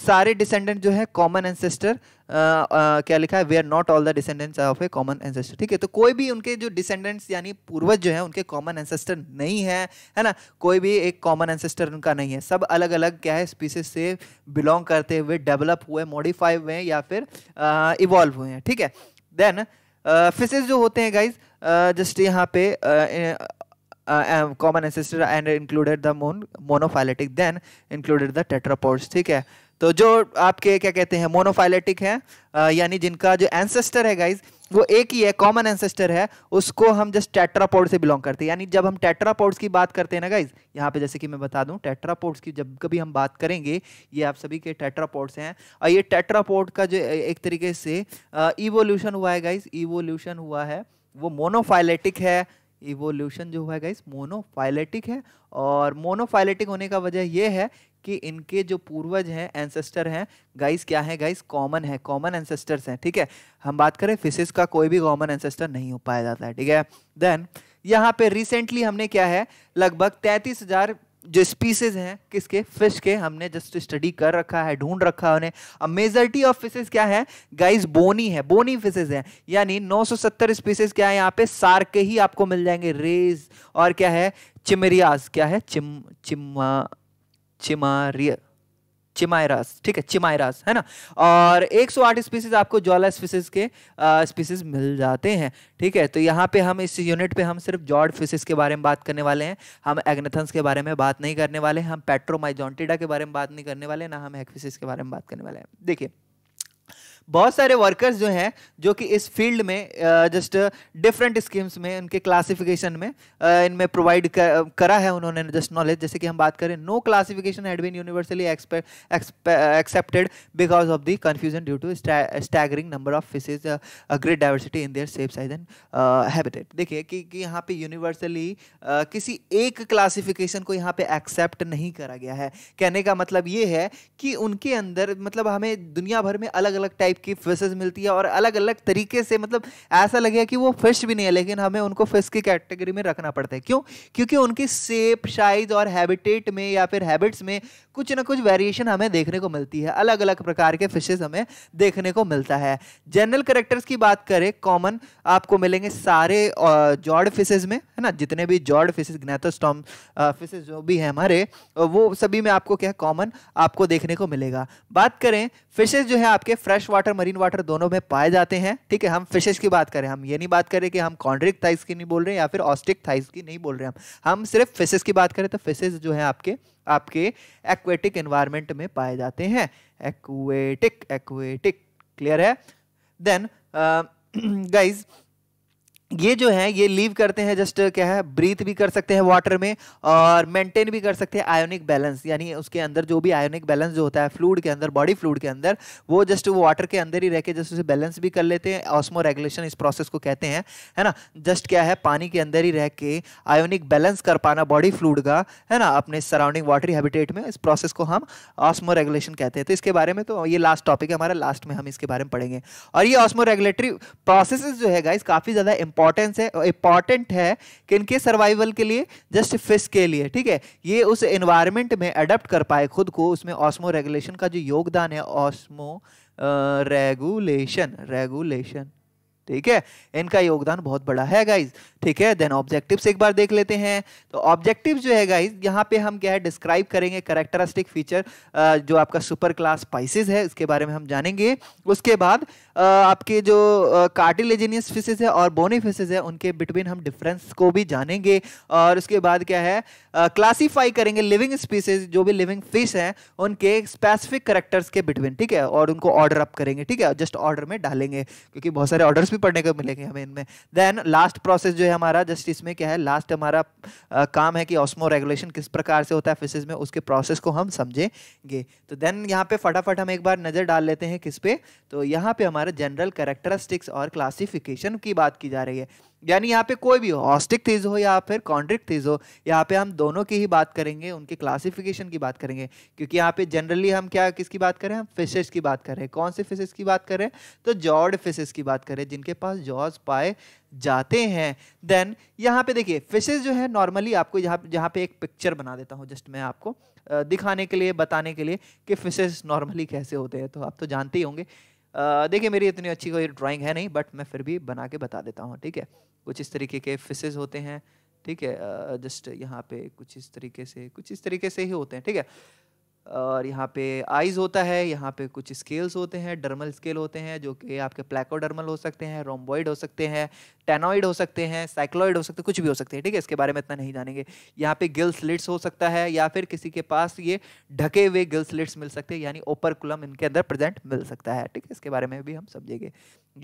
सारे डिसेंडेंट जो है कॉमन एंसेस्टर क्या लिखा है they are not all the descendants of a common ancestor ठीक है तो कोई भी उनके जो डिसेंडेंट्स यानी पूर्वज जो है उनके कॉमन एंसेस्टर नहीं है है ना कोई भी एक कॉमन एंसेस्टर उनका नहीं है सब अलग अलग क्या है स्पीसीज से बिलोंग करते हुए डेवलप हुए मॉडिफाई हुए या फिर इवॉल्व हुए हैं ठीक है देन फिशेज जो होते हैं गाइज जस्ट uh, यहाँ पे common ancestor and included the mon monophyletic then included the tetrapods ठीक है तो जो आपके क्या कहते हैं मोनोफाइलेटिक है uh, यानी जिनका जो एंसेस्टर है गाइज वो एक ही है कॉमन एंसेस्टर है उसको हम जस्ट टेट्रापोर्ड से बिलोंग करते हैं यानी जब हम टेट्रापोर्ड्स की बात करते हैं ना गाइज यहाँ पे जैसे कि मैं बता दूँ टेट्रापोर्ड्स की जब कभी हम बात करेंगे ये आप सभी के टेट्रापोर्ड्स हैं और ये टेट्रापोर्ड का जो एक तरीके से इवोल्यूशन uh, हुआ है गाइज इवोल्यूशन हुआ है वो मोनोफाइलेटिक है इवोल्यूशन जो हुआ है गाइस मोनोफाइलेटिक है और मोनोफाइलेटिक होने का वजह ये है कि इनके जो पूर्वज हैं एंसेस्टर हैं गाइस क्या है गाइस कॉमन है कॉमन एंसेस्टर्स हैं ठीक है हम बात करें फिशिस का कोई भी कॉमन एंसेस्टर नहीं हो पाया जाता है ठीक है देन यहाँ पे रिसेंटली हमने क्या है लगभग तैंतीस हजार जो स्पीसीज हैं किसके फिश के हमने जस्ट स्टडी कर रखा है ढूंढ रखा है उन्हें अब मेजोरिटी ऑफ फिशेज क्या है गाइस बोनी है बोनी फिशेज हैं यानी 970 स्पीसीज क्या है यहाँ पे सार के ही आपको मिल जाएंगे रेज और क्या है चिमरियाज क्या है चिम चिमा चिमारिया चिमायरास ठीक है चिमायरास है ना और 108 स्पीसीज आपको ज्वाला स्पीसीज के स्पीसीज मिल जाते हैं ठीक है तो यहाँ पे हम इस यूनिट पे हम सिर्फ जॉर्ड फिशेज के बारे में बात करने वाले हैं हम एग्नेथन्स के बारे में बात नहीं करने वाले हम पेट्रोमाइजोंटिडा के बारे में बात नहीं करने वाले ना हम हैकफिशेज के बारे में बात करने वाले हैं देखिए बहुत सारे वर्कर्स जो हैं जो कि इस फील्ड में जस्ट डिफरेंट स्कीम्स में उनके क्लासिफिकेशन में इनमें प्रोवाइड करा है उन्होंने जस्ट नॉलेज जैसे कि हम बात करें no classification had been universally accepted because of the confusion due to staggering number of fishes great diversity in their shape size and habitat देखिए कि, कि यहाँ पे यूनिवर्सली uh, किसी एक क्लासिफिकेशन को यहाँ पे एक्सेप्ट नहीं करा गया है कहने का मतलब ये है कि उनके अंदर मतलब हमें दुनिया भर में अलग अलग टाइप टाइप की फिशेज मिलती है और अलग अलग तरीके से मतलब ऐसा लगे कि वो फिश भी नहीं है लेकिन हमें उनको फिश की कैटेगरी में रखना पड़ता है क्यों क्योंकि उनकी सेप साइज और हैबिटेट में या फिर हैबिट्स में कुछ ना कुछ वेरिएशन हमें देखने को मिलती है अलग अलग प्रकार के फिशेज हमें देखने को मिलता है जनरल करेक्टर्स की बात करें कॉमन आपको मिलेंगे सारे जॉर्ड फिशेज में है ना जितने भी जॉर्ड फिशेज ग्नेथोस्टॉम फिशेज जो भी हैं हमारे वो सभी में आपको क्या कॉमन आपको देखने को मिलेगा बात करें फिशेज जो है आपके फ्रेश वाटर मरीन वाटर दोनों में पाए जाते हैं ठीक है हम फिशेज की बात करें हम ये नहीं बात करें कि हम कॉन्ड्रिक थाइस की नहीं बोल रहे हैं या फिर ऑस्टिक थाइस की नहीं बोल रहे हैं हम हम सिर्फ फिशेज की बात करें तो फिशेज जो है आपके आपके एक्वेटिक एनवायरमेंट में पाए जाते हैं एक्वेटिक एक्वेटिक क्लियर है देन गाइज uh, ये जो है ये लीव करते हैं जस्ट क्या है ब्रीथ भी कर सकते हैं वाटर में और मेंटेन भी कर सकते हैं आयोनिक बैलेंस यानी उसके अंदर जो भी आयोनिक बैलेंस जो होता है फ्लूड के अंदर बॉडी फ्लूड के अंदर वो जस्ट वो वाटर के अंदर ही रह के जस्ट उसे बैलेंस भी कर लेते हैं ऑस्मो रेगुलेशन इस प्रोसेस को कहते हैं है ना जस्ट क्या है पानी के अंदर ही रह के आयोनिक बैलेंस कर पाना बॉडी फ्लूड का है ना अपने सराउंडिंग वाटरी हैबिटेट में इस प्रोसेस को हम ऑस्मो रेगुलेशन कहते हैं तो इसके बारे में तो ये लास्ट टॉपिक है हमारा लास्ट में हम इसके बारे में पढ़ेंगे और ये ऑस्मो रेगुलेटरी प्रोसेस जो है गाइज काफ़ी ज़्यादा इंपॉर्टेंस है इंपॉर्टेंट है कि इनके सर्वाइवल के लिए जस्ट फिश के लिए ठीक है ये उस एनवायरमेंट में अडेप्ट कर पाए खुद को उसमें ऑस्मो रेगुलेशन का जो योगदान है ऑस्मो रेगुलेशन रेगुलेशन ठीक है इनका योगदान बहुत बड़ा है गाइज ठीक है देन ऑब्जेक्टिव्स एक बार देख लेते हैं तो ऑब्जेक्टिव जो है गाइज यहाँ पे हम क्या है डिस्क्राइब करेंगे करेक्टरिस्टिक फीचर जो आपका सुपर क्लास स्पाइसिस है इसके बारे में हम जानेंगे उसके बाद आपके जो कार्टिलेजिनियस फिशेज है और बोनी फिशेज है उनके बिटवीन हम डिफरेंस को भी जानेंगे और उसके बाद क्या है क्लासीफाई करेंगे लिविंग स्पीसीज जो भी लिविंग फिश हैं उनके स्पेसिफिक करेक्टर्स के बिटवीन ठीक है और उनको ऑर्डर अप करेंगे ठीक है जस्ट ऑर्डर में डालेंगे क्योंकि बहुत सारे ऑर्डर्स भी भी पढ़ने को मिलेंगे हमें इनमें देन लास्ट प्रोसेस जो है हमारा जस्ट इसमें क्या है लास्ट हमारा आ, काम है कि ऑस्मो रेगुलेशन किस प्रकार से होता है फिशेज में उसके प्रोसेस को हम समझेंगे तो देन यहाँ पे फटाफट हम एक बार नज़र डाल लेते हैं किस पे तो यहाँ पे हमारे जनरल कैरेक्टरिस्टिक्स और क्लासिफिकेशन की बात की जा रही है यानी यहाँ पे कोई भी हो हॉस्टिक तेज हो या फिर कॉन्ड्रिक तेज हो यहाँ पे हम दोनों की ही बात करेंगे उनके क्लासिफिकेशन की बात करेंगे क्योंकि यहाँ पे जनरली हम क्या किसकी बात करें हम फिशेस की बात करें कौन से फिशेस की बात करें तो जॉर्ड फिशेस की बात करें जिनके पास जॉर्ज पाए जाते हैं देन यहाँ पे देखिए फिशेज जो है नॉर्मली आपको यहाँ जहाँ पे एक पिक्चर बना देता हूँ जस्ट मैं आपको दिखाने के लिए बताने के लिए कि फिशेज नॉर्मली कैसे होते हैं तो आप तो जानते ही होंगे देखिए मेरी इतनी अच्छी कोई ड्राइंग है नहीं बट मैं फिर भी बना के बता देता हूँ ठीक है कुछ इस तरीके के फिसेज होते हैं ठीक है जस्ट यहाँ पे कुछ इस तरीके से कुछ इस तरीके से ही होते हैं ठीक है और यहाँ पे आइज़ होता है यहाँ पे कुछ स्केल्स होते हैं डर्मल स्केल होते हैं जो कि आपके प्लेकोडर्मल हो सकते हैं रोम्बॉइड हो सकते हैं टेनॉइड हो सकते हैं साइक्लॉइड हो सकते हैं कुछ भी हो सकते हैं ठीक है इसके बारे में इतना नहीं जानेंगे यहाँ पे गिल स्लिट्स हो सकता है या फिर किसी के पास ये ढके हुए गिल स्लिट्स मिल सकते हैं यानी ओपरकुलम इनके अंदर प्रेजेंट मिल सकता है ठीक है इसके बारे में भी हम समझेंगे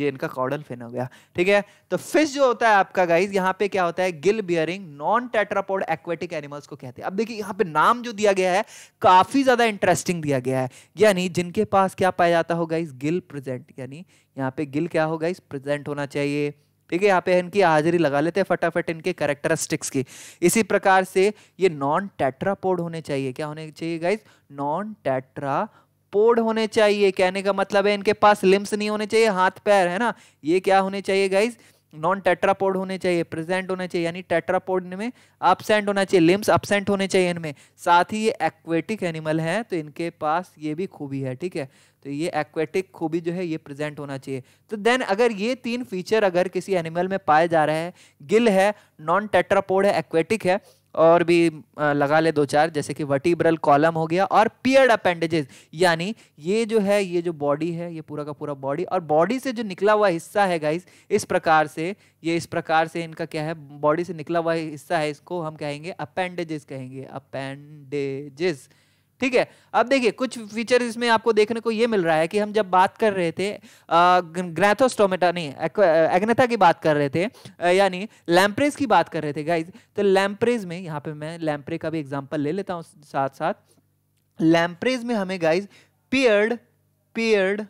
ये इनका कॉर्डल फिन हो गया ठीक है तो फिश जो होता है आपका गाइज यहाँ पे क्या होता है gill bearing non tetrapod aquatic animals को कहते हैं अब देखिए यहाँ पे नाम जो दिया गया है काफी ज्यादा इंटरेस्टिंग दिया गया है यानी जिनके पास क्या पाया जाता हो गाइज गिल प्रेजेंट यानी यहाँ पे गिल क्या हो गाइज प्रेजेंट होना चाहिए ठीक है यहाँ पे इनकी हाजिरी लगा लेते हैं फटाफट इनके करेक्टरिस्टिक्स की इसी प्रकार से ये नॉन टेट्रापोड होने चाहिए क्या होने चाहिए गाइज नॉन टेट्रा पोड होने चाहिए कहने का मतलब है इनके पास लिम्स नहीं होने चाहिए हाथ पैर है ना ये क्या होने चाहिए गाइज नॉन टेट्रापोड होने चाहिए प्रेजेंट होने चाहिए यानी टेट्रापोड में अपसेंट होना चाहिए लिम्स अपसेंट होने चाहिए इनमें साथ ही ये एक्वेटिक एनिमल है तो इनके पास ये भी खूबी है ठीक है तो ये एक्वेटिक खूबी जो है ये प्रेजेंट होना चाहिए तो देन अगर ये तीन फीचर अगर किसी एनिमल में पाए जा रहे हैं गिल है नॉन टेट्रापोड है एक्वेटिक है और भी लगा ले दो चार जैसे कि वर्टिब्रल कॉलम हो गया और पियर्ड अपेंडेजेस यानी ये जो है ये जो बॉडी है ये पूरा का पूरा बॉडी और बॉडी से जो निकला हुआ हिस्सा है गाइस इस प्रकार से ये इस प्रकार से इनका क्या है बॉडी से निकला हुआ हिस्सा है इसको हम कहेंगे अपेंडेजेस कहेंगे अपेंडेजेस ठीक है अब देखिए कुछ फीचर इसमें आपको देखने को ये मिल रहा है कि हम जब बात कर रहे थे ग्रैथोस्टोमेटा नहीं एग्नेथा की बात कर रहे थे यानी लैम्प्रेज की बात कर रहे थे गाइज तो लैम्प्रेज में यहाँ पे मैं लैम्प्रे का भी एग्जाम्पल ले लेता हूँ साथ साथ लैम्प्रेज में हमें गाइज पियर्ड पियर्ड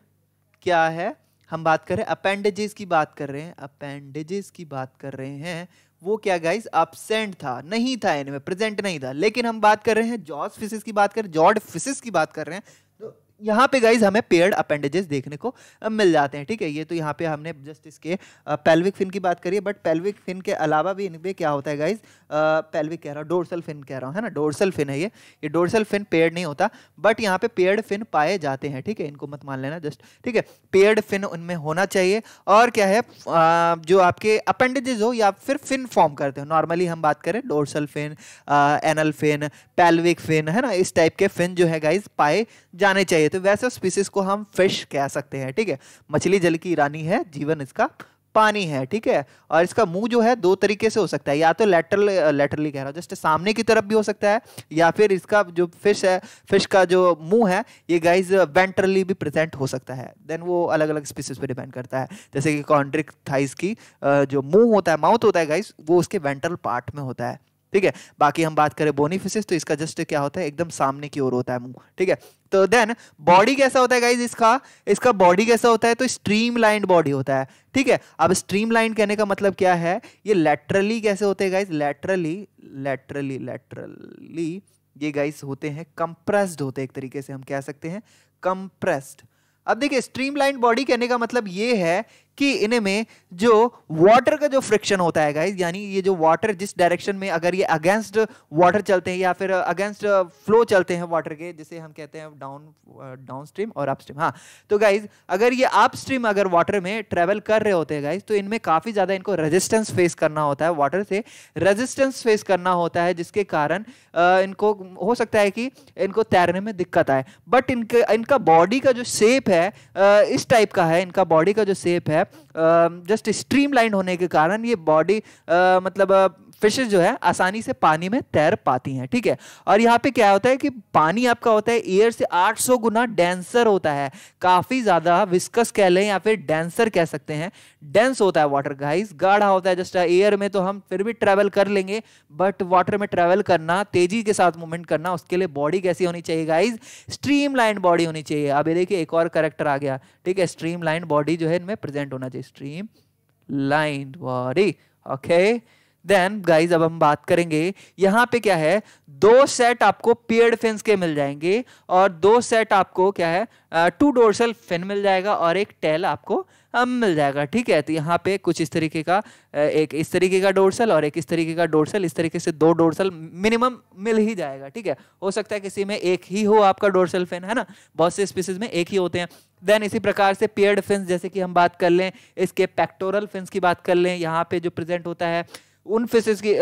क्या है हम बात कर रहे हैं अपेंडेजेस की बात कर रहे हैं अपेंडेजेस की बात कर रहे हैं वो क्या गाइस अपसेंट था नहीं था इनमें प्रेजेंट नहीं था लेकिन हम बात कर रहे हैं जॉर्ज फिसिस की बात कर जॉर्ज फिसिस की बात कर रहे हैं यहाँ पे गाइज हमें पेयर्ड अपेंडेजेस देखने को मिल जाते हैं ठीक है ये तो यहाँ पे हमने जस्ट इसके पेल्विक फिन की बात करी है बट पेल्विक फिन के अलावा भी इनमें क्या होता है गाइज पेल्विक कह रहा हूँ डोरसल फिन कह रहा हूँ है ना डोरसल फिन है ये ये डोरसल फिन पेयर्ड नहीं होता बट यहाँ पे पेयर्ड फिन पाए जाते हैं ठीक है इनको मत मान लेना जस्ट ठीक है पेयर्ड फिन उनमें होना चाहिए और क्या है जो आपके अपेंडेजेज हो या फिर फिन फॉर्म करते हो नॉर्मली हम बात करें dorsal fin anal fin pelvic fin है ना इस टाइप के फिन जो है गाइज पाए जाने चाहिए तो वैसे स्पीसीज को हम फिश कह सकते हैं ठीक है मछली जल की रानी है जीवन इसका पानी है ठीक है और इसका मुंह जो है दो तरीके से हो सकता है या तो लेटरल लेटरली कह रहा हूँ जस्ट सामने की तरफ भी हो सकता है या फिर इसका जो फिश है फिश का जो मुंह है ये गाइज वेंट्रली भी प्रेजेंट हो सकता है देन वो अलग अलग स्पीसीज पर डिपेंड करता है जैसे कि कॉन्ड्रिक थाइस की जो मुंह होता है माउथ होता है गाइज वो उसके वेंट्रल पार्ट में होता है ठीक है बाकी हम बात करें बोनिफिसिस तो इसका जस्ट क्या होता है एकदम सामने की ओर होता है मुंह ठीक है तो देन बॉडी कैसा होता है गाइज इसका इसका बॉडी कैसा होता है तो स्ट्रीम बॉडी होता है ठीक है अब स्ट्रीम कहने का मतलब क्या है ये लेटरली कैसे होते हैं गाइज लेटरली लेटरली लेटरली ये गाइस होते हैं कंप्रेस्ड होते हैं एक तरीके से हम कह सकते हैं कंप्रेस्ड अब देखिए स्ट्रीमलाइन बॉडी कहने का मतलब ये है कि इनमें जो वाटर का जो फ्रिक्शन होता है गाइज यानी ये जो वाटर जिस डायरेक्शन में अगर ये अगेंस्ट वाटर चलते हैं या फिर अगेंस्ट फ्लो चलते हैं वाटर के जिसे हम कहते हैं डाउन डाउन स्ट्रीम और अप स्ट्रीम हाँ तो गाइज अगर ये अप स्ट्रीम अगर वाटर में ट्रेवल कर रहे होते हैं गाइज तो इनमें काफ़ी ज़्यादा इनको रजिस्टेंस फेस करना होता है वाटर से रजिस्टेंस फेस करना होता है जिसके कारण इनको हो सकता है कि इनको तैरने में दिक्कत आए बट इनके इनका बॉडी का जो शेप है इस टाइप का है इनका बॉडी का जो शेप है है जस्ट स्ट्रीमलाइन होने के कारण ये बॉडी मतलब फिशेज जो है आसानी से पानी में तैर पाती हैं ठीक है और यहाँ पे क्या होता है कि पानी आपका होता है एयर से 800 गुना डेंसर होता है काफ़ी ज़्यादा विस्कस कह लें या फिर डेंसर कह सकते हैं डेंस होता है वाटर गाइस गाढ़ा होता है जस्ट एयर में तो हम फिर भी ट्रैवल कर लेंगे बट वाटर में ट्रैवल करना तेज़ी के साथ मूवमेंट करना उसके लिए बॉडी कैसी होनी चाहिए गाइज स्ट्रीम बॉडी होनी चाहिए अब देखिए एक और करेक्टर आ गया ठीक है स्ट्रीम बॉडी जो है इनमें प्रेजेंट होना चाहिए streamline body okay then guys अब हम बात करेंगे यहाँ पे क्या है दो सेट आपको पेयर्ड फिन्स के मिल जाएंगे और दो सेट आपको क्या है टू डोरसल फिन मिल जाएगा और एक टेल आपको अब मिल जाएगा ठीक है तो यहाँ पे कुछ इस तरीके का एक इस तरीके का डोरसल और एक इस तरीके का डोरसल इस तरीके से दो डोरसल मिनिमम मिल ही जाएगा ठीक है हो सकता है किसी में एक ही हो आपका डोरसल फिन है ना बहुत से स्पीसीज में एक ही होते हैं देन इसी प्रकार से पेयर्ड फिन्स जैसे कि हम बात कर लें इसके पैक्टोरल फिन्स की बात कर लें यहाँ पे जो प्रेजेंट होता है उन फिशेज की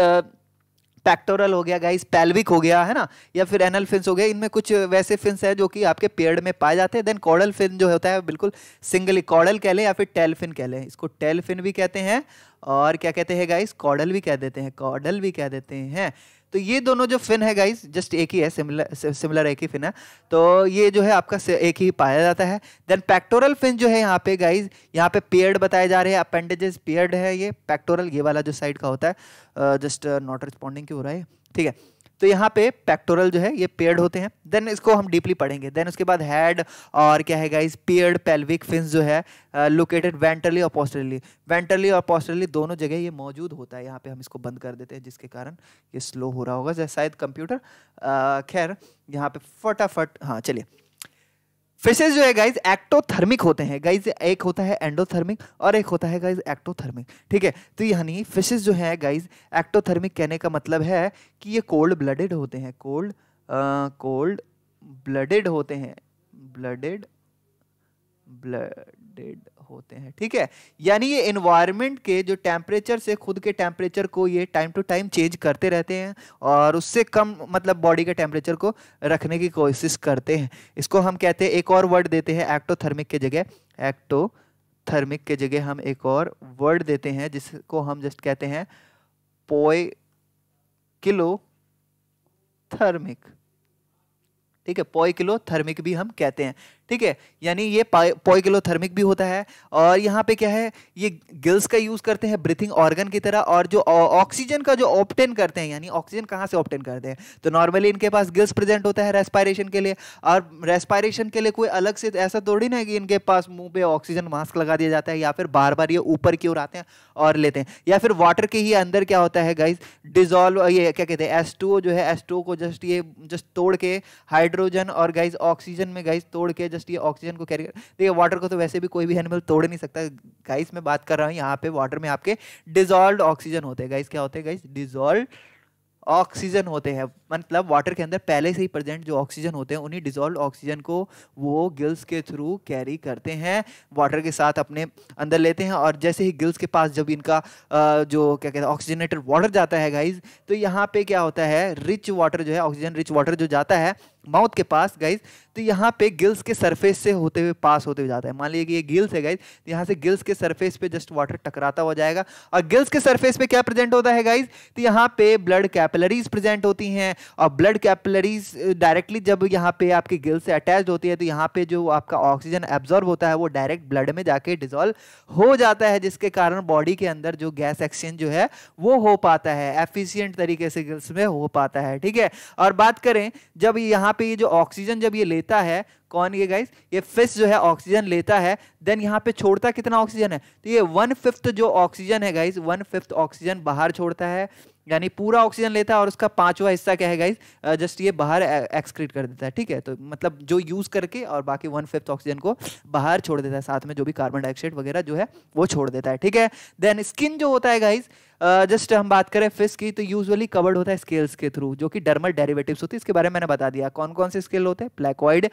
पैक्टोरल हो गया गाइस पैल्विक हो गया है ना या फिर एनल फिंस हो गया इनमें कुछ वैसे फिंस है जो कि आपके पेड़ में पाए जाते हैं देन कॉडल फिन जो होता है बिल्कुल सिंगली कॉडल कह लें या फिर टेल फिन कह लें इसको टेल फिन भी कहते हैं और क्या कहते हैं गाइस कॉडल भी कह देते हैं कॉडल भी कह देते हैं तो ये दोनों जो फिन है गाइस जस्ट एक ही है सिमिलर सिमिलर एक ही फिन है तो ये जो है आपका एक ही पाया जाता है देन पैक्टोरल फिन जो है यहाँ पे गाइस यहाँ पे पेयर्ड बताए जा रहे हैं अपेंडेजेस पेयर्ड है ये पैक्टोरल ये वाला जो साइड का होता है जस्ट नॉट रिस्पॉन्डिंग क्यों हो रहा है ठीक है तो यहाँ पे पेक्टोरल जो है ये पेयर्ड होते हैं देन इसको हम डीपली पढ़ेंगे देन उसके बाद हेड और क्या है गाइज पेयर्ड पेल्विक फिंस जो है लोकेटेड uh, वेंटरली और पोस्टरली वेंटरली और पोस्टरली दोनों जगह ये मौजूद होता है यहाँ पे हम इसको बंद कर देते हैं जिसके कारण ये स्लो हो रहा होगा शायद कंप्यूटर uh, खैर यहाँ पे फटाफट हाँ चलिए फिशेज जो है गाइज एक्टोथर्मिक होते हैं गाइज एक होता है एंडोथर्मिक और एक होता है गाइज एक्टोथर्मिक ठीक है तो यानी फिशेज जो है गाइज एक्टोथर्मिक कहने का मतलब है कि ये कोल्ड ब्लडेड होते हैं कोल्ड कोल्ड ब्लडेड होते हैं ब्लडेड ब्लड डेड होते हैं ठीक है यानी ये इन्वायरमेंट के जो टेम्परेचर से खुद के टेम्परेचर को ये टाइम टू टाइम चेंज करते रहते हैं और उससे कम मतलब बॉडी के टेम्परेचर को रखने की कोशिश करते हैं इसको हम कहते हैं एक और वर्ड देते हैं एक्टोथर्मिक के जगह एक्टो थर्मिक के जगह हम एक और वर्ड देते हैं जिसको हम जस्ट कहते हैं पोए किलो थर्मिक ठीक है पोए किलो थर्मिक भी हम कहते हैं ठीक है यानी ये पॉइकिलोथर्मिक भी होता है और यहाँ पे क्या है ये गिल्स का यूज़ करते हैं ब्रीथिंग ऑर्गन की तरह और जो ऑक्सीजन का जो ऑप्टेन करते हैं यानी ऑक्सीजन कहाँ से ऑप्टेन करते हैं तो नॉर्मली इनके पास गिल्स प्रेजेंट होता है रेस्पायरेशन के लिए और रेस्पायरेशन के लिए कोई अलग से ऐसा थोड़ी ना कि इनके पास मुंह पे ऑक्सीजन मास्क लगा दिया जाता है या फिर बार बार ये ऊपर की ओर आते हैं और लेते हैं या फिर वाटर के ही अंदर क्या होता है गाइज डिजोल्व ये क्या कहते हैं एस जो है एस को जस्ट ये जस्ट तोड़ के हाइड्रोजन और गाइज ऑक्सीजन में गाइज तोड़ के जस्ट जस्ट ये ऑक्सीजन को कैरी कर देखिए वाटर को तो वैसे भी कोई भी एनिमल तोड़ नहीं सकता गाइस मैं बात कर रहा हूँ यहाँ पे वाटर में आपके डिजॉल्व ऑक्सीजन होते हैं गाइस क्या होते हैं गाइस डिजॉल्व ऑक्सीजन होते हैं मतलब वाटर के अंदर पहले से ही प्रेजेंट जो ऑक्सीजन होते हैं उन्हीं डिजोल्व ऑक्सीजन को वो गिल्स के थ्रू कैरी करते हैं वाटर के साथ अपने अंदर लेते हैं और जैसे ही गिल्स के पास जब इनका जो क्या कहते हैं ऑक्सीजनेटेड वाटर जाता है गाइज तो यहाँ पे क्या होता है रिच वाटर जो है ऑक्सीजन रिच वाटर जो जाता है माउथ के पास गाइज तो यहाँ पे गिल्स के सरफेस से होते हुए पास होते हुए जाता है मान लीजिए कि ये गिल्स है गाइज तो यहाँ से गिल्स के सरफेस पे जस्ट वाटर टकराता हुआ जाएगा और गिल्स के सरफेस पे क्या प्रेजेंट होता है गाइज तो यहाँ पे ब्लड कैपिलरीज प्रेजेंट होती हैं और ब्लड कैपिलरीज डायरेक्टली जब यहाँ पे आपके गिल से अटैच होती है तो यहाँ पे जो आपका ऑक्सीजन एब्जॉर्ब होता है वो डायरेक्ट ब्लड में जाके डिजोल्व हो जाता है जिसके कारण बॉडी के अंदर जो गैस एक्सचेंज जो है वो हो पाता है एफिशियंट तरीके से गिल्स में हो पाता है ठीक है और बात करें जब यहाँ पे ये जो ऑक्सीजन जब ये लेता है कौन ये गाइस ये फिश जो है ऑक्सीजन लेता है देन यहाँ पे छोड़ता कितना ऑक्सीजन है तो ये वन फिफ्थ जो ऑक्सीजन है गाइस वन फिफ्थ ऑक्सीजन बाहर छोड़ता है यानी पूरा ऑक्सीजन लेता है और उसका पांचवा हिस्सा क्या है गाइस जस्ट ये बाहर एक्सक्रीट कर देता है ठीक है तो मतलब जो यूज करके और बाकी वन फिफ्थ ऑक्सीजन को बाहर छोड़ देता है साथ में जो भी कार्बन डाइऑक्साइड वगैरह जो है वो छोड़ देता है ठीक है देन स्किन जो होता है गाइस जस्ट हम बात करें फिश की तो यूजुअली कवर्ड होता है स्केल्स के थ्रू जो कि डर्मल डेरिवेटिव्स होती है इसके बारे में मैंने बता दिया कौन कौन से स्केल होते हैं प्लेकॉइड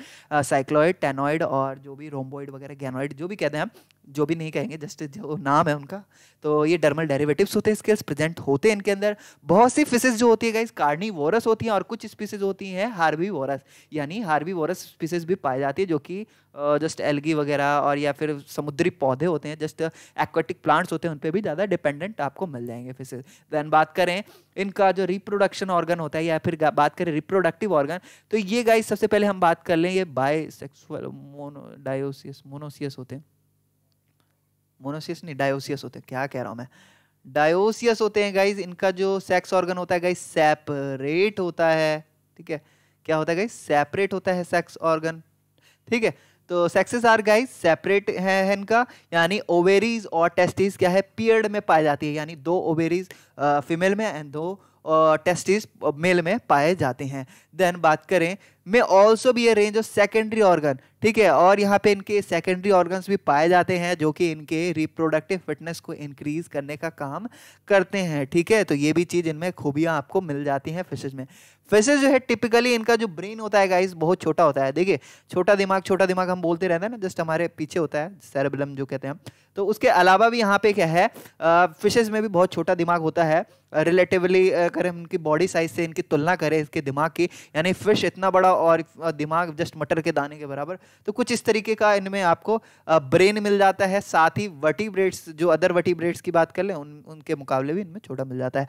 साइक्लॉइड टेनॉइड और जो भी रोम्बोइड वगैरह गैनॉइड जो भी कहते हैं हम जो भी नहीं कहेंगे जस्ट जो नाम है उनका तो ये डर्मल डेरिवेटिव्स होते हैं स्केल्स प्रेजेंट होते हैं इनके अंदर बहुत सी फिशेज जो होती है गाइस कार्नी वोरस होती हैं और कुछ स्पीसीज होती हैं हार्वी वोरस यानी हार्वी वोरस स्पीसीज भी पाई जाती है जो कि जस्ट एलगी वगैरह और या फिर समुद्री पौधे होते हैं जस्ट एक्वेटिक प्लांट्स होते हैं उन पर भी ज़्यादा डिपेंडेंट आपको मिल जाएंगे फिर से बात करें इनका जो रिप्रोडक्शन ऑर्गन होता है या फिर बात करें रिप्रोडक्टिव ऑर्गन तो ये गाइस सबसे पहले हम बात कर लें ये बाई सेक्सुअल मोनोडायोसियस डायोसियस मोनोसियस होते हैं मोनोसियस नहीं डायोसियस होते हैं क्या कह रहा हूँ मैं डायोसियस होते हैं गाइज इनका जो सेक्स ऑर्गन होता है गाइज सेपरेट होता है ठीक है क्या होता है गाइज सेपरेट होता है सेक्स ऑर्गन ठीक है तो सेक्सेस आर गाइज सेपरेट है इनका यानी ओवेरीज और टेस्टिस क्या है पीरियड में पाई जाती है यानी दो ओवेरीज फीमेल में एंड दो टेस्टिस मेल में पाए जाते हैं देन बात करें में ऑल्सो भी a range of secondary organ ठीक है और यहाँ पे इनके सेकेंडरी ऑर्गन्स भी पाए जाते हैं जो कि इनके रिप्रोडक्टिव फिटनेस को इंक्रीज करने का काम करते हैं ठीक है तो ये भी चीज़ इनमें खूबियाँ आपको मिल जाती हैं फिशेज में फिशेज जो है टिपिकली इनका जो ब्रेन होता है गाइस बहुत छोटा होता है देखिए छोटा दिमाग छोटा दिमाग हम बोलते रहते हैं ना जस्ट हमारे पीछे होता है सेरेबलम जो कहते हैं तो उसके अलावा भी यहाँ पे क्या है फिशेज में भी बहुत छोटा दिमाग होता है रिलेटिवली अगर हम इनकी बॉडी साइज से इनकी तुलना करें इसके दिमाग की यानी फिश इतना बड़ा थोड़ा और दिमाग जस्ट मटर के दाने के बराबर तो कुछ इस तरीके का इनमें आपको ब्रेन मिल जाता है साथ ही वटी ब्रेड्स जो अदर वटी ब्रेड्स की बात कर लें उन उनके मुकाबले भी इनमें छोटा मिल जाता है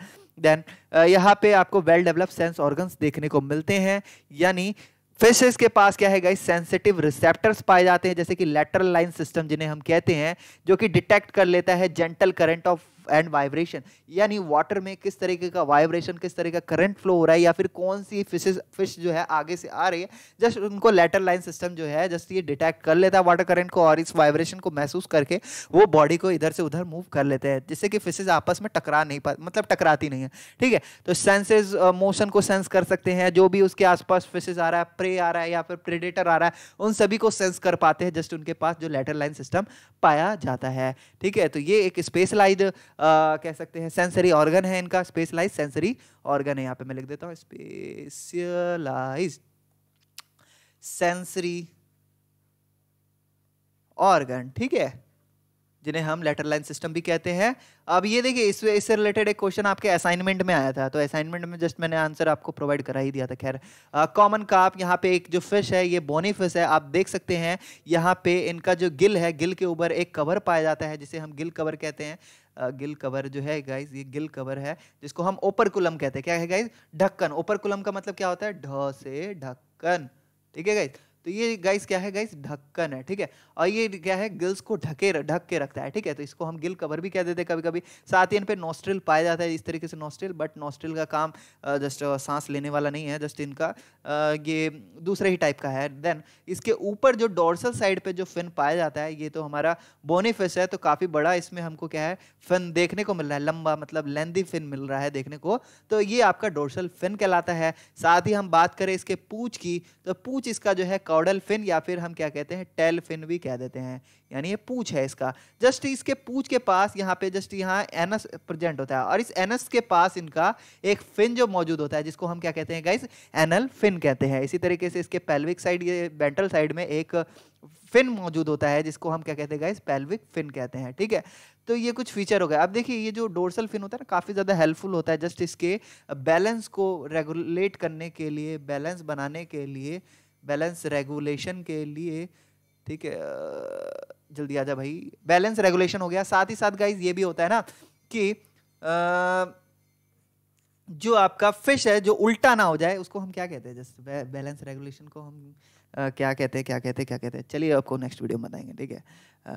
देन यहाँ पे आपको वेल डेवलप सेंस ऑर्गन्स देखने को मिलते हैं यानी फिशेस के पास क्या है गाइस सेंसिटिव रिसेप्टर्स पाए जाते हैं जैसे कि लेटरल लाइन सिस्टम जिन्हें हम कहते हैं जो कि डिटेक्ट कर लेता है gentle current of and vibration यानी वाटर में किस तरीके का वाइब्रेशन किस तरीके का करंट फ्लो हो रहा है या फिर कौन सी फिशेज फिश जो है आगे से आ रही है जस्ट उनको लेटर लाइन सिस्टम जो है जस्ट ये डिटेक्ट कर लेता है वाटर करंट को और इस वाइब्रेशन को महसूस करके वो बॉडी को इधर से उधर मूव कर लेते हैं जिससे कि फिशेज आपस में टकरा नहीं पा मतलब टकराती नहीं है ठीक है तो सेंसेज मोशन को सेंस कर सकते हैं जो भी उसके आसपास फिशेज आ रहा है प्रे आ रहा है या फिर प्रेडेटर आ रहा है उन सभी को सेंस कर पाते हैं जस्ट उनके पास जो लेटर लाइन सिस्टम पाया जाता है ठीक है तो ये एक स्पेशलाइज कह सकते हैं सेंसरी ऑर्गन है इनका स्पेशलाइज सेंसरी ऑर्गन है यहाँ पे मैं लिख देता हूँ स्पेशलाइज सेंसरी ऑर्गन ठीक है जिन्हें हम लेटर लाइन सिस्टम भी कहते हैं अब ये देखिए इससे इससे रिलेटेड एक क्वेश्चन आपके असाइनमेंट में आया था तो असाइनमेंट में जस्ट मैंने आंसर आपको प्रोवाइड करा ही दिया था खैर कॉमन काप यहाँ पे एक जो फिश है ये बोनी फिश है आप देख सकते हैं यहाँ पे इनका जो गिल है गिल के ऊपर एक कवर पाया जाता है जिसे हम गिल कवर कहते हैं गिल कवर जो है गाइज ये गिल कवर है जिसको हम ओपरकुलम कहते हैं क्या है गाइज ढक्कन ओपरकुलम का मतलब क्या होता है ढ से ढक्कन ठीक है गाइज तो ये गाइस क्या है गाइस ढक्कन है ठीक है और ये क्या है गिल्स को ढके ढक के रखता है ठीक है तो इसको हम गिल कवर भी कह देते हैं कभी कभी साथ ही इन पे नोस्ट्रिल पाया जाता है इस तरीके से नोस्ट्रिल बट नोस्ट्रिल का काम जस्ट सांस लेने वाला नहीं है जस्ट इनका ये दूसरे ही टाइप का है देन इसके ऊपर जो डोर्सल साइड पर जो फिन पाया जाता है ये तो हमारा बोनीफिश है तो काफ़ी बड़ा इसमें हमको क्या है फिन देखने को मिल रहा है लंबा मतलब लेंदी फिन मिल रहा है देखने को तो ये आपका डोर्सल फिन कहलाता है साथ ही हम बात करें इसके पूछ की तो पूछ इसका जो है कॉडल फिन या फिर हम क्या कहते हैं टेल फिन भी कह देते हैं यानी ये पूछ है इसका जस्ट इसके पूछ के पास यहाँ पे जस्ट यहाँ एनस प्रेजेंट होता है और इस एनस के पास इनका एक फिन जो मौजूद होता है जिसको हम क्या कहते हैं गाइस एनल फिन कहते हैं इसी तरीके से इसके पैल्विक साइड ये वेंट्रल साइड में एक फिन मौजूद होता है जिसको हम क्या कहते हैं गाइस पैल्विक फिन कहते हैं ठीक है तो ये कुछ फीचर हो गए अब देखिए ये जो डोर्सल फिन होता है ना काफ़ी ज़्यादा हेल्पफुल होता है जस्ट इसके बैलेंस को रेगुलेट करने के लिए बैलेंस बनाने के लिए बैलेंस रेगुलेशन के लिए ठीक है जल्दी आ जा भाई बैलेंस रेगुलेशन हो गया साथ ही साथ गाइज ये भी होता है ना कि आ, जो आपका फिश है जो उल्टा ना हो जाए उसको हम क्या कहते हैं जस्ट बैलेंस रेगुलेशन को हम क्या कहते हैं क्या कहते हैं क्या कहते हैं चलिए आपको नेक्स्ट वीडियो में बताएंगे ठीक है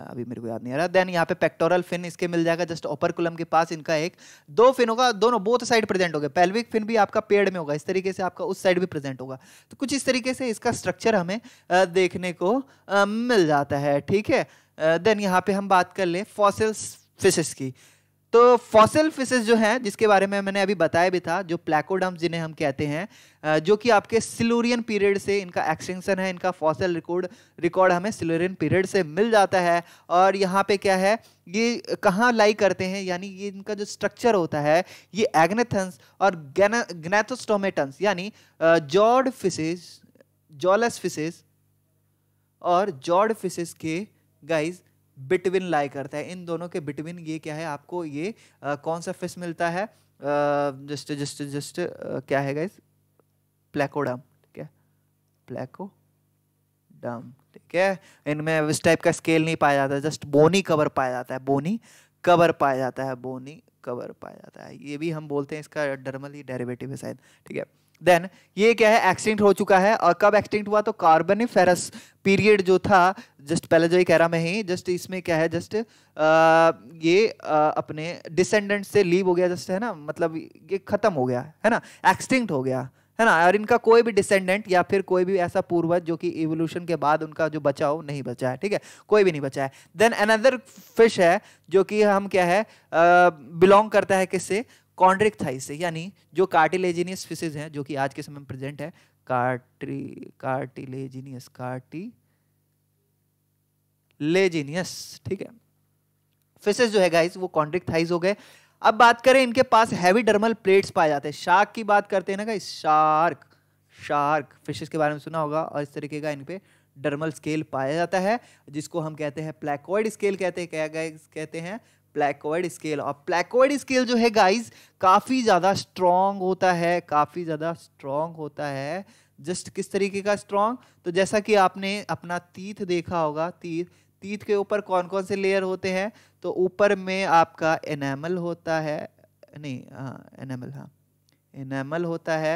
अभी मेरे को याद नहीं आ रहा देन यहाँ पे पेक्टोरल फिन इसके मिल जाएगा जस्ट ओपरकुलम के पास इनका एक दो फिन होगा दोनों बोथ साइड प्रेजेंट होगा पेल्विक फिन भी आपका पेड़ में होगा इस तरीके से आपका उस साइड भी प्रेजेंट होगा तो कुछ इस तरीके से इसका स्ट्रक्चर हमें देखने को मिल जाता है ठीक है देन यहाँ पे हम बात कर लें फॉसिल्स फिशेस की तो फॉसिल फिशेज जो हैं जिसके बारे में मैंने अभी बताया भी था जो प्लेकोडम्स जिन्हें हम कहते हैं जो कि आपके सिलोरियन पीरियड से इनका एक्सटेंशन है इनका फॉसिल रिकॉर्ड रिकॉर्ड हमें सिलोरियन पीरियड से मिल जाता है और यहाँ पे क्या है ये कहाँ लाई करते हैं यानी ये इनका जो स्ट्रक्चर होता है ये एग्नेथन्स और ग्नेथोस्टोमेटन्स यानी जॉर्ड फिशेज जॉलस फिशेज और जॉर्ड फिशेज के गाइज बिटविन लाई करता है इन दोनों के बिटवीन ये क्या है आपको ये आ, कौन सा फिश मिलता है जस्ट जस्ट जस्ट क्या है गाइस प्लेकोडम ठीक है प्लेकोडम ठीक है इनमें इस टाइप का स्केल नहीं पाया जाता जस्ट बोनी कवर पाया जाता है बोनी कवर पाया जाता है बोनी कवर पाया जाता है ये भी हम बोलते हैं इसका डर्मल ही डेरिवेटिव है शायद ठीक है देन ये क्या है एक्सटिंक्ट हो चुका है और कब एक्सटिंक्ट हुआ तो कार्बन फेरस पीरियड जो था जस्ट पहले कह रहा मैं ही जस्ट इसमें क्या है जस्ट ये आ, अपने डिसेंडेंट से लीव हो गया जस्ट है ना मतलब ये खत्म हो गया है ना एक्सटिंक्ट हो गया है ना और इनका कोई भी डिसेंडेंट या फिर कोई भी ऐसा पूर्वज जो कि इवोल्यूशन के बाद उनका जो बचा हो नहीं बचा है ठीक है कोई भी नहीं बचा है देन अनदर फिश है जो कि हम क्या है बिलोंग करता है किससे कॉन्ड्रिक थाइस से यानी जो कार्टिलेजिनियस फिशेज हैं जो कि आज के समय में प्रेजेंट है कार्ट्री कार्टिलेजिनियस कार्टी लेजिनियस ठीक है फिशेज जो है गाइस वो कॉन्ड्रिक थाइस हो गए अब बात करें इनके पास हैवी डर्मल प्लेट्स पाए जाते हैं शार्क की बात करते हैं ना गाइस शार्क शार्क फिशेज के बारे में सुना होगा और इस तरीके का इन पे डर्मल स्केल पाया जाता है जिसको हम कहते हैं प्लेकोइड स्केल कहते हैं क्या कहते हैं प्लेकोइड स्केल और प्लेकोइड स्केल जो है गाइस काफ़ी ज़्यादा स्ट्रॉन्ग होता है काफ़ी ज़्यादा स्ट्रॉन्ग होता है जस्ट किस तरीके का स्ट्रॉन्ग तो जैसा कि आपने अपना तीथ देखा होगा तीथ तीथ के ऊपर कौन कौन से लेयर होते हैं तो ऊपर में आपका एनामल होता है नहीं हाँ एनेमल हाँ एनेमल होता है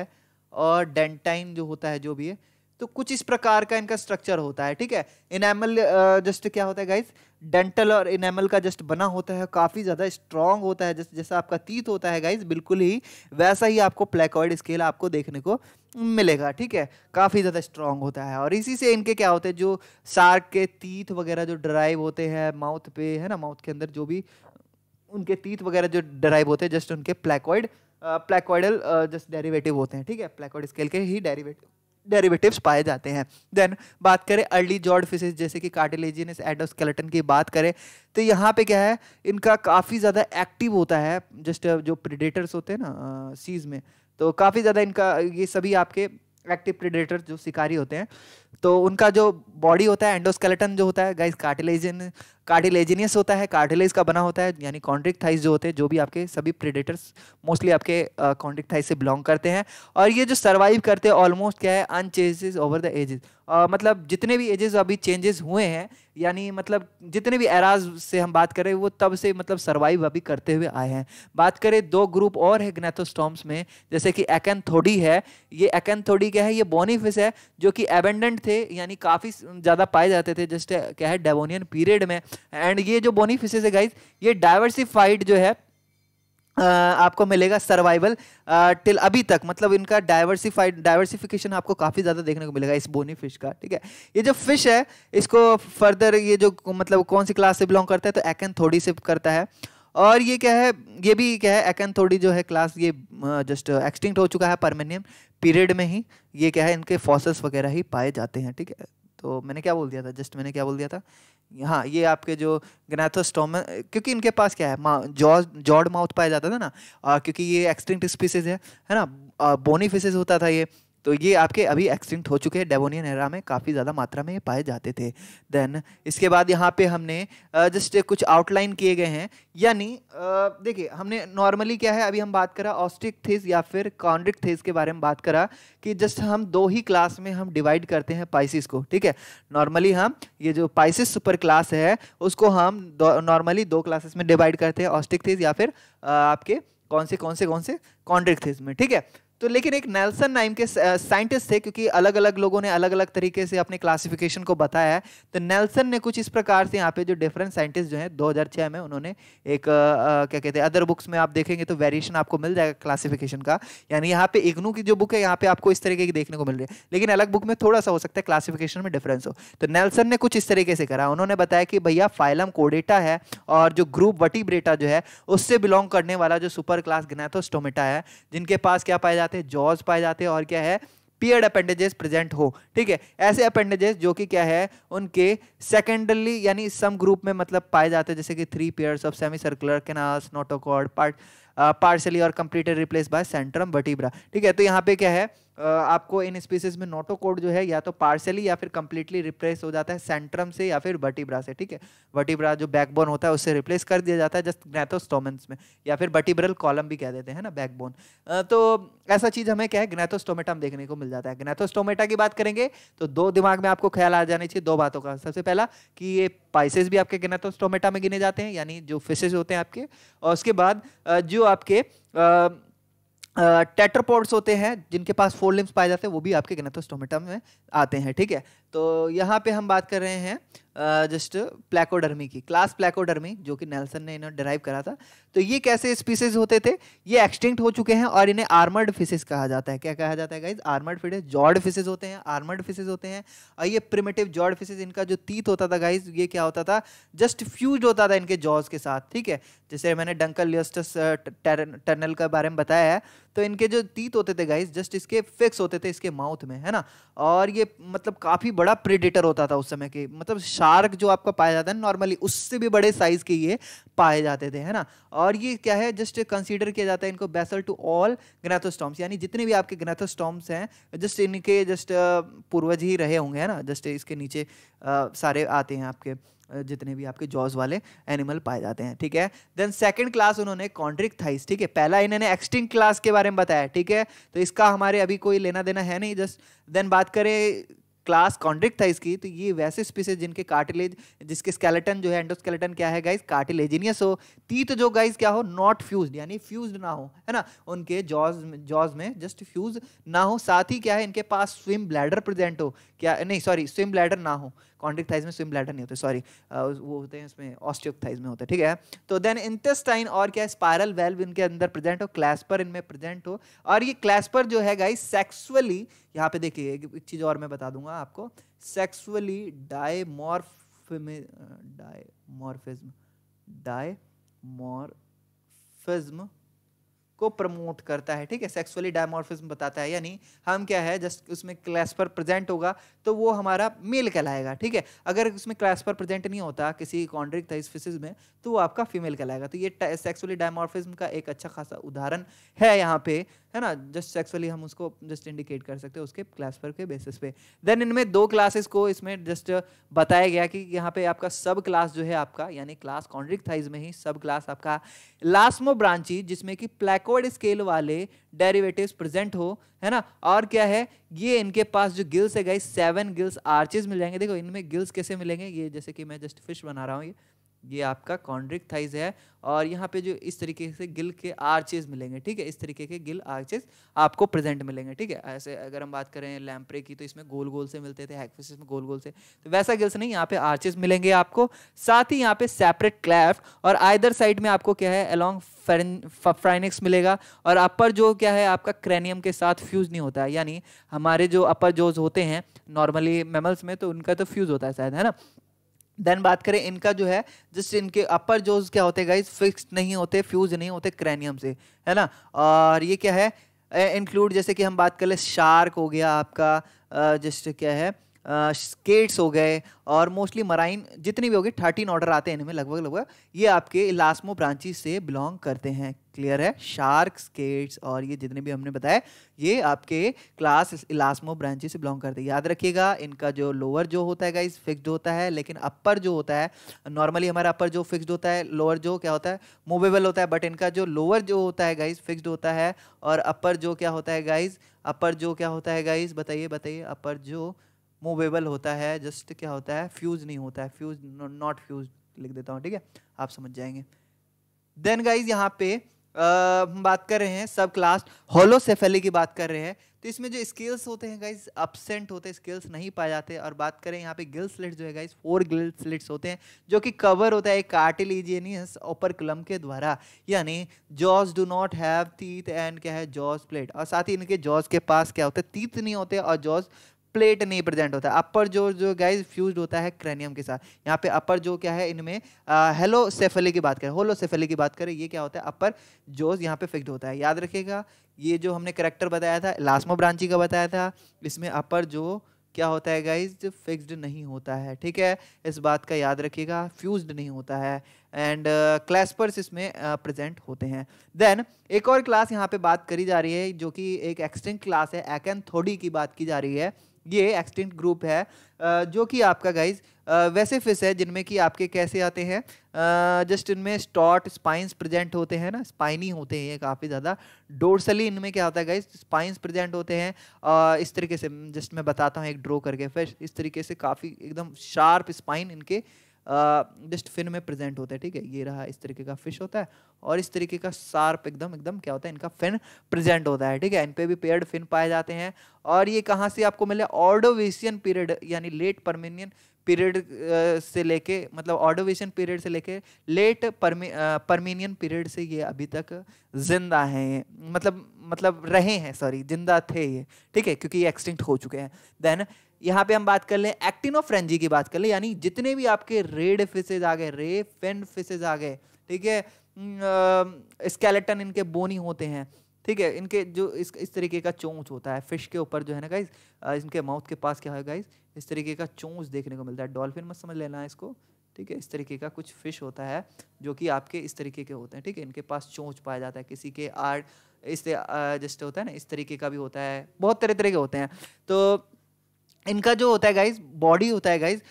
और डेंटाइन जो होता है जो भी है तो कुछ इस प्रकार का इनका स्ट्रक्चर होता है ठीक है इनेमल जस्ट uh, क्या होता है गाइज डेंटल और इनेमल का जस्ट बना होता है काफ़ी ज़्यादा स्ट्रांग होता है जस्ट जैसा आपका तीत होता है गाइज बिल्कुल ही वैसा ही आपको प्लेकॉइड स्केल आपको देखने को मिलेगा ठीक है काफ़ी ज़्यादा स्ट्रांग होता है और इसी से इनके क्या होते हैं जो सार्क के तीत वगैरह जो ड्राइव होते हैं माउथ पे है ना माउथ के अंदर जो भी उनके तीत वगैरह जो ड्राइव होते हैं जस्ट उनके प्लेकॉइड प्लेकॉइडल जस्ट डेरिवेटिव होते हैं ठीक है प्लेकॉइड स्केल के ही डेरीवेटिव डेरिवेटिव्स पाए जाते हैं देन बात करें अर्ली जॉर्ड फिशेज जैसे कि कार्टिलेजिनस एडोस्केलेटन की बात करें तो यहाँ पे क्या है इनका काफ़ी ज़्यादा एक्टिव होता है जस्ट uh, जो प्रिडेटर्स होते हैं ना सीज uh, में तो काफ़ी ज़्यादा इनका ये सभी आपके एक्टिव प्रिडेटर जो शिकारी होते हैं तो उनका जो बॉडी होता है एंडोस्केलेटन जो होता है गाइस कार्टिलेजन कार्टिलेजिनियस होता है कार्टिलेज का बना होता है यानी कॉन्ट्रिक्टाइज जो होते हैं जो भी आपके सभी प्रेडेटर्स मोस्टली आपके कॉन्ट्रिक्टाइज uh, से बिलोंग करते हैं और ये जो सर्वाइव करते हैं ऑलमोस्ट क्या है अनचेंजेस ओवर द एजेस मतलब जितने भी एजेस अभी चेंजेस हुए हैं यानी मतलब जितने भी एराज से हम बात करें वो तब से मतलब सर्वाइव अभी करते हुए आए हैं बात करें दो ग्रुप और है ग्नेथोस्टॉम्स में जैसे कि एकेन थोडी है ये एकेन थोडी क्या है ये बोनीफिस है जो कि एबेंडेंट प्रेजेंट थे यानी काफ़ी ज़्यादा पाए जाते थे जस्ट क्या है डेवोनियन पीरियड में एंड ये जो बोनी फिशेज है गाइज ये डाइवर्सिफाइड जो है Uh, आपको मिलेगा सर्वाइवल टिल uh, अभी तक मतलब इनका डाइवर्सिफाइड डाइवर्सिफिकेशन आपको काफ़ी ज़्यादा देखने को मिलेगा इस बोनी फिश का ठीक है ये जो फिश है इसको फर्दर ये जो मतलब कौन सी क्लास से बिलोंग करता है तो एक्न थोड़ी से करता है और ये क्या है ये भी क्या है एक थोड़ी जो है क्लास ये जस्ट एक्सटिंक्ट हो चुका है परमेनियम पीरियड में ही ये क्या है इनके फॉसल्स वगैरह ही पाए जाते हैं ठीक है तो मैंने क्या बोल दिया था जस्ट मैंने क्या बोल दिया था हाँ ये आपके जो गनाथोस्टोम क्योंकि इनके पास क्या है जॉ जॉड माउथ पाया जाता था ना आ, क्योंकि ये एक्सटिंक्ट स्पीसीज है है ना बोनी फिशेज होता था ये तो ये आपके अभी एक्सटिंक्ट हो चुके हैं डेबोनियन एरा में काफ़ी ज़्यादा मात्रा में ये पाए जाते थे देन इसके बाद यहाँ पे हमने जस्ट कुछ आउटलाइन किए गए हैं यानी देखिए हमने नॉर्मली क्या है अभी हम बात करा ऑस्टिक थेज या फिर कॉन्ड्रिक थेज के बारे में बात करा कि जस्ट हम दो ही क्लास में हम डिवाइड करते हैं पाइसिस को ठीक है नॉर्मली हम ये जो पाइसिस सुपर क्लास है उसको हम नॉर्मली दो, क्लासेस में डिवाइड करते हैं ऑस्टिक थेज या फिर आपके कौन से कौन से कौन से कॉन्ड्रिक थेज में ठीक है तो लेकिन एक नेल्सन नाइम के साइंटिस्ट थे क्योंकि अलग अलग लोगों ने अलग अलग तरीके से अपने क्लासिफिकेशन को बताया है तो नेल्सन ने कुछ इस प्रकार से यहाँ पे जो डिफरेंट साइंटिस्ट जो हैं 2006 में उन्होंने एक आ, क्या कहते हैं अदर बुक्स में आप देखेंगे तो वेरिएशन आपको मिल जाएगा क्लासीफिकेशन का यानी यहाँ पे इग्नू की जो बुक है यहाँ पे आपको इस तरीके की देखने को मिल रही है लेकिन अलग बुक में थोड़ा सा हो सकता है क्लासिफिकेशन में डिफरेंस हो तो नेल्सन ने कुछ इस तरीके से करा उन्होंने बताया कि भैया फाइलम कोडेटा है और जो ग्रुप वटीब्रेटा जो है उससे बिलोंग करने वाला जो सुपर क्लास गिनाथोस्टोमेटा है जिनके पास क्या पाया जाते हैं जॉज पाए जाते हैं और क्या है पियर्ड अपेंडेजेस प्रेजेंट हो ठीक है ऐसे अपेंडेजेस जो कि क्या है उनके सेकेंडरली यानी सम ग्रुप में मतलब पाए जाते हैं जैसे कि three pairs of semi circular canals notochord part partially और completed replace by centrum vertebra ठीक है तो यहाँ पे क्या है आपको इन स्पीसीज में नोटोकोड जो है या तो पार्सली या फिर कम्प्लीटली रिप्लेस हो जाता है सेंट्रम से या फिर बटीब्रा से ठीक है बटीब्रा जो बैकबोन होता है उससे रिप्लेस कर दिया जाता है जस्ट ग्नेथोस्टोमेंस में या फिर बटीब्रल कॉलम भी कह देते हैं ना बैकबोन तो ऐसा चीज़ हमें क्या है ग्नेथोस्टोमेटा में देखने को मिल जाता है ग्नेथोस्टोमेटा की बात करेंगे तो दो दिमाग में आपको ख्याल आ जाने चाहिए दो बातों का सबसे पहला कि ये पाइसेज भी आपके ग्नेथोस्टोमेटा में गिने जाते हैं यानी जो फिशेज होते हैं आपके और उसके बाद जो आपके टेट्रोपोड्स होते हैं जिनके पास फोर लिम्स पाए जाते हैं वो भी आपके गनेथोस्टोमेटा में आते हैं ठीक है तो यहाँ पे हम बात कर रहे हैं जस्ट प्लेकोडर्मी की क्लास प्लेकोडर्मी जो कि नेल्सन ने इन्हें डिराइव करा था तो ये कैसे स्पीसीज होते थे ये एक्सटिंक्ट हो चुके हैं और इन्हें आर्मर्ड फिशेज कहा जाता है क्या कहा जाता है guys armoured fishes jawed fishes होते हैं आर्मर्ड फिशेज होते हैं और ये प्रिमेटिव जॉर्ड फिशेज इनका जो तीत होता था गाइज ये क्या होता था जस्ट फ्यूज होता था इनके जॉज के साथ ठीक है जैसे मैंने डंकल लियस्टस टर्नल के बारे में बताया है तो इनके जो तीत होते थे गाइज जस्ट इसके फिक्स होते थे इसके माउथ में है ना और ये मतलब काफ़ी बड़ा प्रिडेटर होता था उस समय के मतलब शार्क जो आपका पाया जाता है नॉर्मली उससे भी बड़े साइज के ये पाए जाते थे है ना और ये क्या है जस्ट कंसीडर किया जाता है इनको बेसल टू ऑल ग्रेथोस्टॉम्स यानी जितने भी आपके ग्रेथोस्टॉम्स हैं जस्ट इनके जस्ट पूर्वज ही रहे होंगे है ना जस्ट इसके नीचे आ, सारे आते हैं आपके जितने भी आपके जॉज वाले एनिमल पाए जाते हैं ठीक है देन सेकंड क्लास उन्होंने कॉन्ड्रिक थाइस ठीक है पहला इन्होंने एक्सटिंग क्लास के बारे में बताया ठीक है तो इसका हमारे अभी कोई लेना देना है नहीं जस्ट देन बात करें क्लास कॉन्ड्रिक था इसकी तो ये वैसे स्पीसीज जिनके कार्टिलेज जिसके स्केलेटन जो है एंडोस्केलेटन क्या है गाइज कार्टिलेजिनियस हो तीत जो गाइज क्या हो नॉट फ्यूज यानी फ्यूज ना हो है ना उनके जॉज जॉज में जस्ट फ्यूज ना हो साथ ही क्या है इनके पास स्विम ब्लैडर प्रेजेंट हो क्या नहीं सॉरी स्विम ब्लैडर ना हो कॉन्ट्रिक थाइज में स्विम ब्लैडर नहीं होते सॉरी वो होते हैं उसमें ऑस्टियोक थाइज में होते हैं ठीक है तो देन इंटेस्टाइन और क्या है स्पायरल वेल्व इनके अंदर प्रेजेंट हो क्लैस्पर इनमें प्रेजेंट हो और ये क्लैस्पर जो है गाइस सेक्सुअली यहाँ पे देखिए एक चीज़ और मैं बता दूंगा आपको सेक्सुअली डायमोरफिम डायमोरफिज्म डायमोरफिज्म को प्रमोट करता है ठीक है सेक्सुअली डायमॉर्फिज्म बताता है यानी हम क्या है जस्ट उसमें क्लास पर प्रेजेंट होगा तो वो हमारा मेल कहलाएगा ठीक है अगर उसमें क्लास पर प्रेजेंट नहीं होता किसी कॉन्ड्रिक थाइसफिसिस में तो वो आपका फीमेल कहलाएगा तो ये सेक्सुअली डायमॉर्फिज्म का एक अच्छा खासा उदाहरण है यहाँ पे है ना जस्ट सेक्सुअली हम उसको जस्ट इंडिकेट कर सकते हैं उसके क्लास पर के बेसिस पे देन इनमें दो क्लासेस को इसमें जस्ट बताया गया कि यहाँ पे आपका सब क्लास जो है आपका यानी क्लास कॉन्ड्रिक थाइज में ही सब क्लास आपका लास्मो ब्रांची जिसमें कि प्लैक बैकवर्ड स्केल वाले डेरिवेटिव्स प्रेजेंट हो है ना और क्या है ये इनके पास जो गिल्स है गाइस सेवन गिल्स आर्चेज मिल जाएंगे देखो इनमें गिल्स कैसे मिलेंगे ये जैसे कि मैं जस्ट फिश बना रहा हूँ ये ये आपका कॉन्ड्रिक थाइज है और यहाँ पे जो इस तरीके से गिल के आर्चेज मिलेंगे ठीक है इस तरीके के गिल आर्चेज आपको प्रेजेंट मिलेंगे ठीक है ऐसे अगर हम बात करें लैम्प्रे की तो इसमें गोल गोल से मिलते थे हैकफिसिस में गोल गोल से तो वैसा गिल्स नहीं यहाँ पे आर्चेज मिलेंगे आपको साथ ही यहाँ पे सेपरेट क्लैफ्ट और आइदर साइड में आपको क्या है अलॉन्ग फ्राइनिक्स मिलेगा और अपर जो क्या है आपका क्रेनियम के साथ फ्यूज नहीं होता है यानी हमारे जो अपर जोज होते हैं नॉर्मली मेमल्स में तो उनका तो फ्यूज होता है शायद है ना देन बात करें इनका जो है जस्ट इनके अपर जोज क्या होते हैं गाइज फिक्स्ड नहीं होते फ्यूज नहीं होते क्रैनियम से है ना और ये क्या है इंक्लूड जैसे कि हम बात कर ले शार्क हो गया आपका जस्ट क्या है स्केट्स हो गए और मोस्टली मराइन जितनी भी हो गए थर्टीन ऑर्डर आते हैं इनमें लगभग लगभग ये आपके इलास्मो ब्रांची से बिलोंग करते हैं क्लियर है शार्क स्केट्स और ये जितने भी हमने बताया ये आपके क्लास इलास्मो ब्रांची से बिलोंग करते हैं याद रखिएगा इनका जो लोअर जो होता है गाइज फिक्सड होता है लेकिन अपर जो होता है नॉर्मली हमारा अपर जो फिक्सड होता है लोअर जो क्या होता है मूवेबल होता है बट इनका जो लोअर जो होता है गाइज फिक्सड होता है और अपर जो क्या होता है गाइज अपर जो क्या होता है गाइज बताइए बताइए अपर जो मूवेबल होता है जस्ट क्या होता है फ्यूज नहीं होता है फ्यूज नॉट फ्यूज लिख देता हूँ ठीक है आप समझ जाएंगे देन गाइज यहाँ पे हम बात कर रहे हैं सब क्लास होलोसेफेली की बात कर रहे हैं तो इसमें जो स्केल्स होते हैं गाइज अपसेंट होते हैं स्केल्स नहीं पाए जाते और बात करें यहाँ पे गिल स्लिट्स जो है गाइज फोर गिल स्लिट्स होते हैं जो कि कवर होता है एक कार्टिलीजियनियस ओपर क्लम के द्वारा यानी jaws do not have teeth and क्या है जॉज प्लेट और साथ ही इनके जॉज के पास क्या होता है तीत नहीं होते और जॉज प्लेट नहीं प्रेजेंट होता अपर जो जो गाइज फ्यूज होता है क्रेनियम के साथ यहाँ पे अपर जो क्या है इनमें हेलो हेलोसेफेली की बात करें होलोसेफेली की बात करें ये क्या होता है अपर जोज यहाँ पे फिक्ड होता है याद रखेगा ये जो हमने करेक्टर बताया था लास्मो ब्रांची का बताया था इसमें अपर जो क्या होता है गाइज फिक्सड नहीं होता है ठीक है इस बात का याद रखिएगा फ्यूज्ड नहीं होता है एंड क्लैस्पर्स uh, इसमें प्रेजेंट uh, होते हैं देन एक और क्लास यहाँ पे बात करी जा रही है जो कि एक एक्सटिंग क्लास है थोडी की बात की जा रही है ये एक्सटिंक्ट ग्रुप है जो कि आपका गाइज वैसे फिश है जिनमें कि आपके कैसे आते हैं जस्ट इनमें स्टॉट स्पाइंस प्रेजेंट होते हैं ना स्पाइनी होते हैं ये काफ़ी ज़्यादा डोरसली इनमें क्या होता है गाइज स्पाइंस प्रेजेंट होते हैं इस तरीके से जस्ट मैं बताता हूँ एक ड्रॉ करके फिश इस तरीके से काफ़ी एकदम शार्प स्पाइन इनके जस्ट फिन में प्रेजेंट होता है ठीक है ये रहा इस तरीके का फिश होता है और इस तरीके का शार्प एकदम एकदम क्या होता है इनका फिन प्रेजेंट होता है ठीक है इन पे भी पेयर्ड फिन पाए जाते हैं और ये कहाँ से आपको मिले ऑर्डोवेशियन पीरियड यानी लेट परमिनियन पीरियड से लेके मतलब ऑडोवेशन पीरियड से लेके लेट परमी परमीनियन पीरियड से ये अभी तक जिंदा हैं मतलब मतलब रहे हैं सॉरी जिंदा थे ये ठीक है क्योंकि ये एक्सटिंक्ट हो चुके हैं देन यहाँ पे हम बात कर लें एक्टिनोफ्रेंजी की बात कर लें यानी जितने भी आपके रेड फिशेज आ गए रे फेंड फिशेज आ गए ठीक है स्केलेटन इनके बोनी होते हैं ठीक है इनके जो इस इस तरीके का चोंच होता है फिश के ऊपर जो है ना गाइज इनके माउथ के पास क्या है गाइज इस तरीके का चोंच देखने को मिलता है डॉल्फिन मत समझ लेना है इसको ठीक है इस तरीके का कुछ फिश होता है जो कि आपके इस तरीके के होते हैं ठीक है इनके पास चोंच पाया जाता है किसी के आर्ट इस जस्ट होता है ना इस तरीके का भी होता है बहुत तरह तरह के होते हैं तो इनका जो होता है गाइज बॉडी होता है गाइज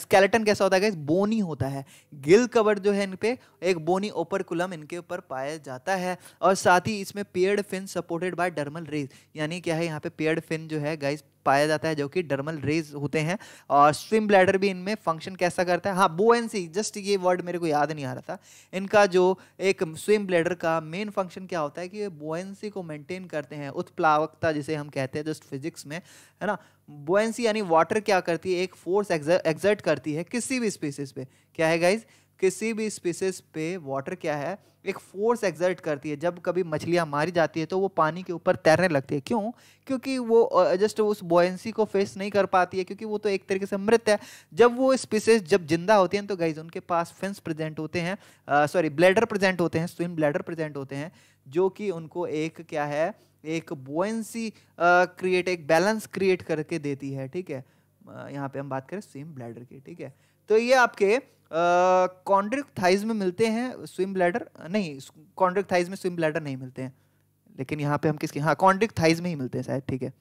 स्केलेटन कैसा होता है गाइज बोनी होता है गिल कवर जो है इन पे एक बोनी ओपरकुलम इनके ऊपर पाया जाता है और साथ ही इसमें paired fin supported by dermal rays यानी क्या है यहाँ पे पेयर्ड फिन जो है गाइज पाया जाता है जो कि डर्मल रेज होते हैं और स्विम ब्लैडर भी इनमें फंक्शन कैसा करता है हाँ बोएंसी जस्ट ये वर्ड मेरे को याद नहीं आ रहा था इनका जो एक स्विम ब्लैडर का मेन फंक्शन क्या होता है कि बोएंसी को मेंटेन करते हैं उत्प्लावकता जिसे हम कहते हैं जस्ट फिजिक्स में है ना बोएंसी यानी वाटर क्या करती है एक फोर्स एग्जर्ट करती है किसी भी स्पीसीज पे क्या है गाइज़ किसी भी स्पीसीज पे वाटर क्या है एक फोर्स एग्जर्ट करती है जब कभी मछलियाँ मारी जाती है तो वो पानी के ऊपर तैरने लगती है क्यों क्योंकि वो जस्ट उस बॉयंसी को फेस नहीं कर पाती है क्योंकि वो तो एक तरीके से मृत है जब वो स्पीसीज जब जिंदा होती हैं तो गाइज उनके पास फिंस प्रेजेंट होते हैं सॉरी ब्लैडर प्रेजेंट होते हैं स्विम ब्लैडर प्रेजेंट होते हैं जो कि उनको एक क्या है एक बोयंसी क्रिएट एक बैलेंस क्रिएट करके देती है ठीक है यहाँ पे हम बात करें स्विम ब्लैडर की ठीक है तो ये आपके कॉन्ड्रिक थाइज में मिलते हैं स्विम ब्लैडर नहीं कॉन्ड्रिक थाइज में स्विम ब्लैडर नहीं मिलते हैं लेकिन यहाँ पे हम किसके हाँ कॉन्ड्रिक थाइज में ही मिलते हैं शायद ठीक है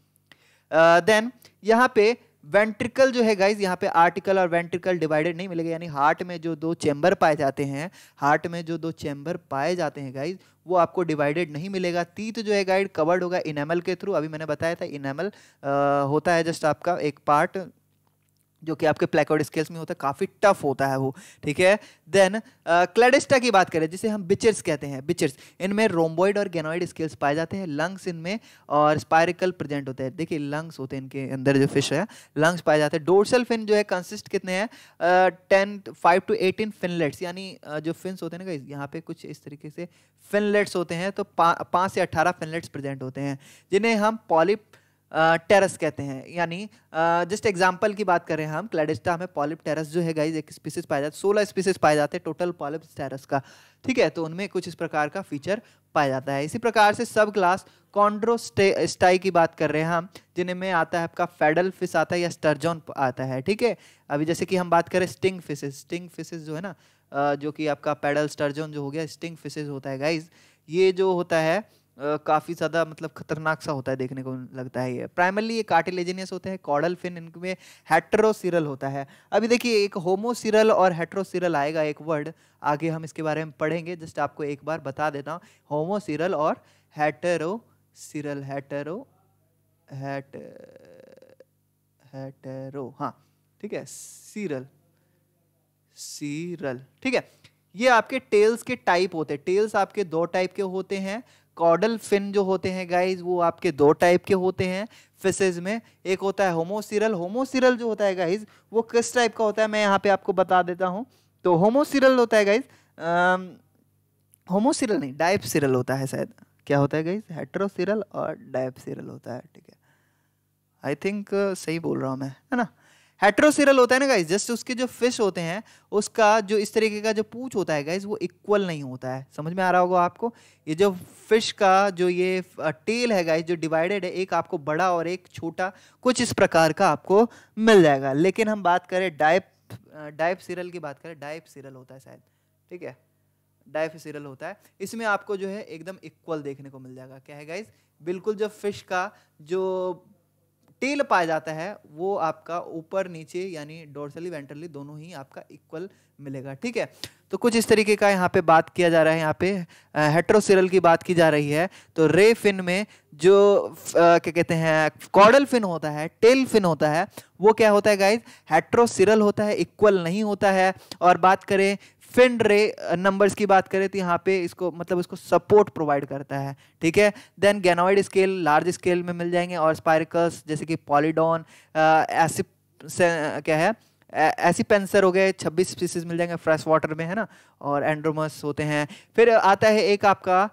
देन uh, यहाँ पे वेंट्रिकल जो है गाइज यहाँ पे आर्टिकल और वेंट्रिकल डिवाइडेड नहीं मिलेगा यानी हार्ट में जो दो चैम्बर पाए जाते हैं हार्ट में जो दो चैम्बर पाए जाते हैं गाइज वो आपको डिवाइडेड नहीं मिलेगा तीत जो है गाइड कवर्ड होगा इनेमल के थ्रू अभी मैंने बताया था इनेमल होता है जस्ट आपका एक पार्ट जो कि आपके प्लेकोड स्केल्स में होता है काफ़ी टफ होता है वो ठीक है देन क्लेडिस्टा uh, की बात करें जिसे हम बिचर्स कहते हैं बिचर्स इनमें रोम्बोइड और गेनोइड स्केल्स पाए जाते हैं लंग्स इनमें और स्पायरिकल प्रेजेंट होते हैं देखिए लंग्स होते हैं इनके अंदर जो फिश है लंग्स पाए जाते हैं डोर्सल फिन जो है कंसिस्ट कितने हैं ten five two eighteen finlets यानी uh, जो फिन्स होते हैं ना यहाँ पे कुछ इस तरीके से फिनलेट्स होते हैं तो पाँच से अट्ठारह फिनलेट्स प्रेजेंट होते हैं जिन्हें हम पॉलिप टेरस कहते हैं यानी जस्ट एग्जाम्पल की बात करें हम क्लेडिस्टा हमें पॉलिप टेरस जो है गाइज एक स्पीसीज पाया जाता है सोलह स्पीसीज पाए जाते हैं टोटल पॉलिप टेरस का ठीक है तो उनमें कुछ इस प्रकार का फीचर पाया जाता है इसी प्रकार से सब क्लास कॉन्ड्रोस्टाई की बात कर रहे हैं हम जिनमें आता है आपका फेडल फिश आता है या स्टर्जोन आता है ठीक है अभी जैसे कि हम बात करें स्टिंग फिशेज स्टिंग फिशेज जो है ना जो कि आपका पेडल स्टर्जोन जो हो गया स्टिंग फिशेज होता है गाइज ये जो होता है काफ़ी ज़्यादा मतलब खतरनाक सा होता है देखने को लगता है ये प्राइमरली ये कार्टिलेजिनियस होते हैं कॉडल फिन इनमें हेट्रोसिरल होता है अभी देखिए एक होमोसिरल और हेट्रोसिरल आएगा एक वर्ड आगे हम इसके बारे में पढ़ेंगे जस्ट आपको एक बार बता देता हूँ होमोसिरल और हेटरोसिरल हेटरो हेटरो हाँ ठीक है सीरल सीरल ठीक है ये आपके टेल्स के टाइप होते हैं टेल्स आपके दो टाइप के होते हैं कॉडल फिन जो होते हैं गाइज वो आपके दो टाइप के होते हैं फिशेज में एक होता है होमोसिरल होमोसिरल जो होता है गाइज वो किस टाइप का होता है मैं यहाँ पे आपको बता देता हूँ तो होमोसिरल होता है गाइज होमोसिरल नहीं डाइपसिरल होता है शायद क्या होता है गाइज हेट्रोसिरल और डाइपसिरल होता है ठीक है आई थिंक सही बोल रहा हूँ मैं है ना हेट्रोसिरल होता है ना गाइज जस्ट उसके जो फिश होते हैं उसका जो इस तरीके का जो पूछ होता है गाइज वो इक्वल नहीं होता है समझ में आ रहा होगा आपको ये जो फिश का जो ये टेल है गाइज जो डिवाइडेड है एक आपको बड़ा और एक छोटा कुछ इस प्रकार का आपको मिल जाएगा लेकिन हम बात करें डाइप डाइप सीरल की बात करें डाइप सीरल होता है शायद ठीक है डाइफ सीरल होता है इसमें आपको जो है एकदम इक्वल देखने को मिल जाएगा क्या है गाइज बिल्कुल जब फिश का जो टेल पाया जाता है वो आपका ऊपर नीचे यानी डोरसली वेंट्रली दोनों ही आपका इक्वल मिलेगा ठीक है तो कुछ इस तरीके का यहाँ पे बात किया जा रहा है यहाँ पे हेट्रोसिरल की बात की जा रही है तो रे फिन में जो क्या कहते हैं कॉडल फिन होता है टेल फिन होता है वो क्या होता है गाइज हेट्रोसिरल होता है इक्वल नहीं होता है और बात करें फिन रे नंबर्स की बात करें तो यहाँ पे इसको मतलब इसको सपोर्ट प्रोवाइड करता है ठीक है then ganoid scale large scale में मिल जाएंगे और स्पायरिकस जैसे कि पॉलीडॉन ऐसी uh, uh, क्या है ऐसी पेंसर हो गए 26 स्पीसीज मिल जाएंगे फ्रेश वाटर में है ना और एंड्रोमस होते हैं फिर आता है एक आपका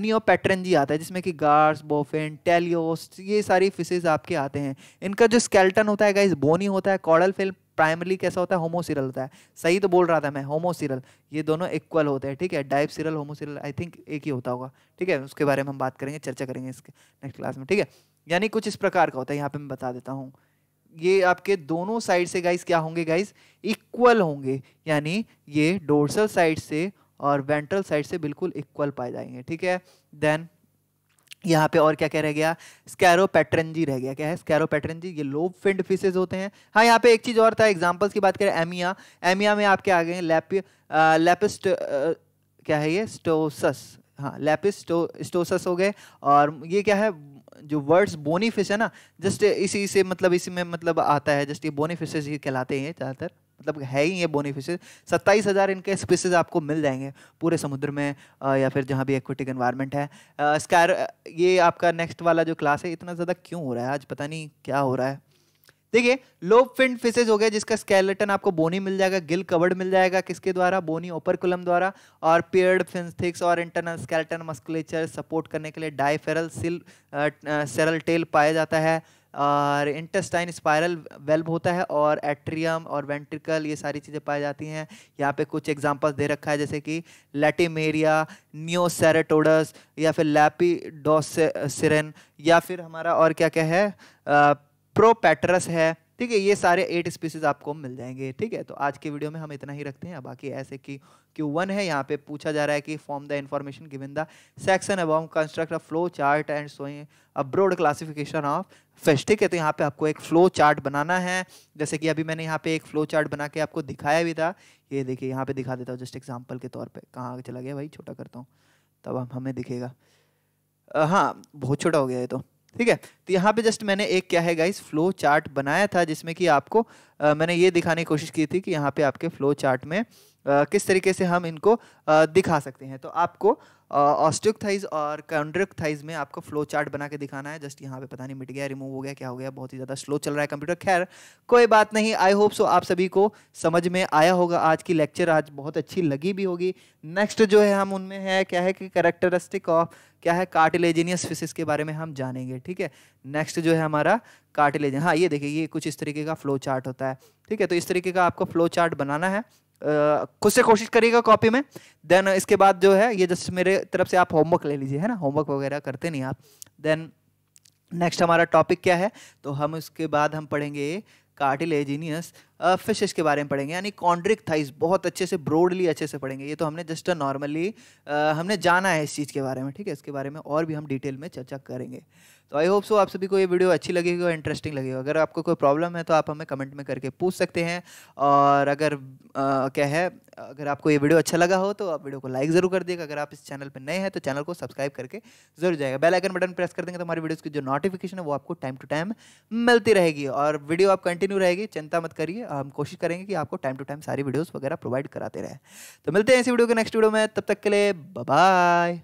नियो uh, पैटरनजी आता है जिसमें कि गार्स बोफिन टेलियोस ये सारी फिशेज आपके आते हैं इनका जो स्केल्टन होता है गाइस बोनी होता है कॉडल फिल्म प्राइमरी कैसा होता है होमोसिरल होता है सही तो बोल रहा था मैं होमोसिरल ये दोनों इक्वल होते हैं ठीक है diphycercal homocercal I think एक ही होता होगा ठीक है उसके बारे में हम बात करेंगे चर्चा करेंगे इसके नेक्स्ट क्लास में ठीक है यानी कुछ इस प्रकार का होता है यहाँ पे मैं बता देता हूँ ये आपके दोनों साइड से गाइस क्या होंगे गाइस इक्वल होंगे यानी ये डोर्सल साइड से और वेंट्रल साइड से बिल्कुल इक्वल पाए जाएंगे ठीक है देन यहाँ पे और क्या क्या रह गया स्कैरो पैटरनजी रह गया क्या है स्कैरो पैटरनजी ये लोब फिंड फिशेज होते हैं हाँ यहाँ पे एक चीज़ और था एग्जांपल्स की बात करें एमिया एमिया में आपके आ गए लैप लैपिस्ट क्या है ये स्टोसस हाँ लैपिस्टो स्टोसस हो गए और ये क्या है जो वर्ड्स बोनी फिश है ना जस्ट इसी से मतलब इसी में मतलब आता है जस्ट ये बोनी फिशेज ये कहलाते हैं ज़्यादातर मतलब है ही ये बोनीफिशेज सत्ताईस हज़ार इनके स्पीसीज आपको मिल जाएंगे पूरे समुद्र में या फिर जहाँ भी एक्विटिक इन्वायरमेंट है स्कैर ये आपका नेक्स्ट वाला जो क्लास है इतना ज़्यादा क्यों हो रहा है आज पता नहीं क्या हो रहा है देखिए लोब फिंड फिशेज हो गया जिसका स्केलेटन आपको बोनी मिल जाएगा गिल कवर्ड मिल जाएगा किसके द्वारा बोनी ओपरकुलम द्वारा और पेयर्ड फिंस्थिक्स और इंटरनल स्केलेटन मस्कुलेचर सपोर्ट करने के लिए डायफेरल सिल सेरल टेल पाया जाता है और इंटेस्टाइन स्पायरल वेल्ब होता है और एट्रियम और वेंट्रिकल ये सारी चीज़ें पाई जाती हैं यहाँ पे कुछ एग्जांपल्स दे रखा है जैसे कि लेटिमेरिया न्योसेरेटोडस या फिर लैपीडोसिरन या फिर हमारा और क्या क्या है प्रोपैटरस है ठीक है ये सारे एट स्पीसीज आपको मिल जाएंगे ठीक है तो आज के वीडियो में हम इतना ही रखते हैं बाकी ऐसे कि क्यू वन है यहाँ पे पूछा जा रहा है कि form the information given the section about construct flow chart and showing a broad classification of fish ठीक है तो यहाँ पे आपको एक फ्लो चार्ट बनाना है जैसे कि अभी मैंने यहाँ पे एक फ्लो चार्ट बना के आपको दिखाया भी था ये देखिए यहाँ पे दिखा देता हूँ जस्ट एग्जाम्पल के तौर पर कहाँ चला गया भाई छोटा करता हूँ तब हमें दिखेगा हाँ बहुत छोटा हो गया ये तो ठीक है तो यहाँ पे जस्ट मैंने एक क्या है गाइस फ्लो चार्ट बनाया था जिसमें कि आपको आ, मैंने ये दिखाने की कोशिश की थी कि यहाँ पे आपके फ्लो चार्ट में आ, किस तरीके से हम इनको आ, दिखा सकते हैं तो आपको थाइज और थाइज में आपको फ्लो चार्ट बना के दिखाना है जस्ट यहाँ पे पता नहीं मिट गया रिमूव हो गया क्या हो गया बहुत ही ज़्यादा स्लो चल रहा है कंप्यूटर खैर कोई बात नहीं आई होप सो आप सभी को समझ में आया होगा आज की लेक्चर आज बहुत अच्छी लगी भी होगी नेक्स्ट जो है हम उनमें है क्या है कि करेक्टरिस्टिक ऑफ क्या है कार्टिलेजिनियस फिशेस के बारे में हम जानेंगे ठीक है नेक्स्ट जो है हमारा कार्टिलेज हाँ ये देखिए ये कुछ इस तरीके का फ्लो चार्ट होता है ठीक है तो इस तरीके का आपको फ्लो चार्ट बनाना है खुद से कोशिश करिएगा कॉपी में देन इसके बाद जो है ये जस्ट मेरे तरफ से आप होमवर्क ले लीजिए है ना होमवर्क वगैरह करते नहीं आप देन नेक्स्ट हमारा टॉपिक क्या है तो हम उसके बाद हम पढ़ेंगे कार्टिलेजिनियस फिशेस के बारे में पढ़ेंगे यानी कॉन्ड्रिक थाइस बहुत अच्छे से ब्रोडली अच्छे से पढ़ेंगे ये तो हमने जस्ट नॉर्मली हमने जाना है इस चीज़ के बारे में ठीक है इसके बारे में और भी हम डिटेल में चर्चा करेंगे तो आई होप सो आप सभी को ये वीडियो अच्छी लगेगी और इंटरेस्टिंग लगेगी अगर आपको कोई प्रॉब्लम है तो आप हमें कमेंट में करके पूछ सकते हैं और अगर आ, क्या है अगर आपको ये वीडियो अच्छा लगा हो तो आप वीडियो को लाइक ज़रूर कर दिएगा अगर आप इस चैनल पर नए हैं तो चैनल को सब्सक्राइब करके जरूर जाएगा बेल आइकन बटन प्रेस कर देंगे तो हमारी वीडियोज़ की जो नोटिफिकेशन है वो आपको टाइम टू टाइम मिलती रहेगी और वीडियो आप कंटिन्यू रहेगी चिंता मत करिए हम कोशिश करेंगे कि आपको टाइम टू टाइम सारी वीडियोज़ वगैरह प्रोवाइड कराते रहे तो मिलते हैं इसी वीडियो के नेक्स्ट वीडियो में तब तक के लिए बाय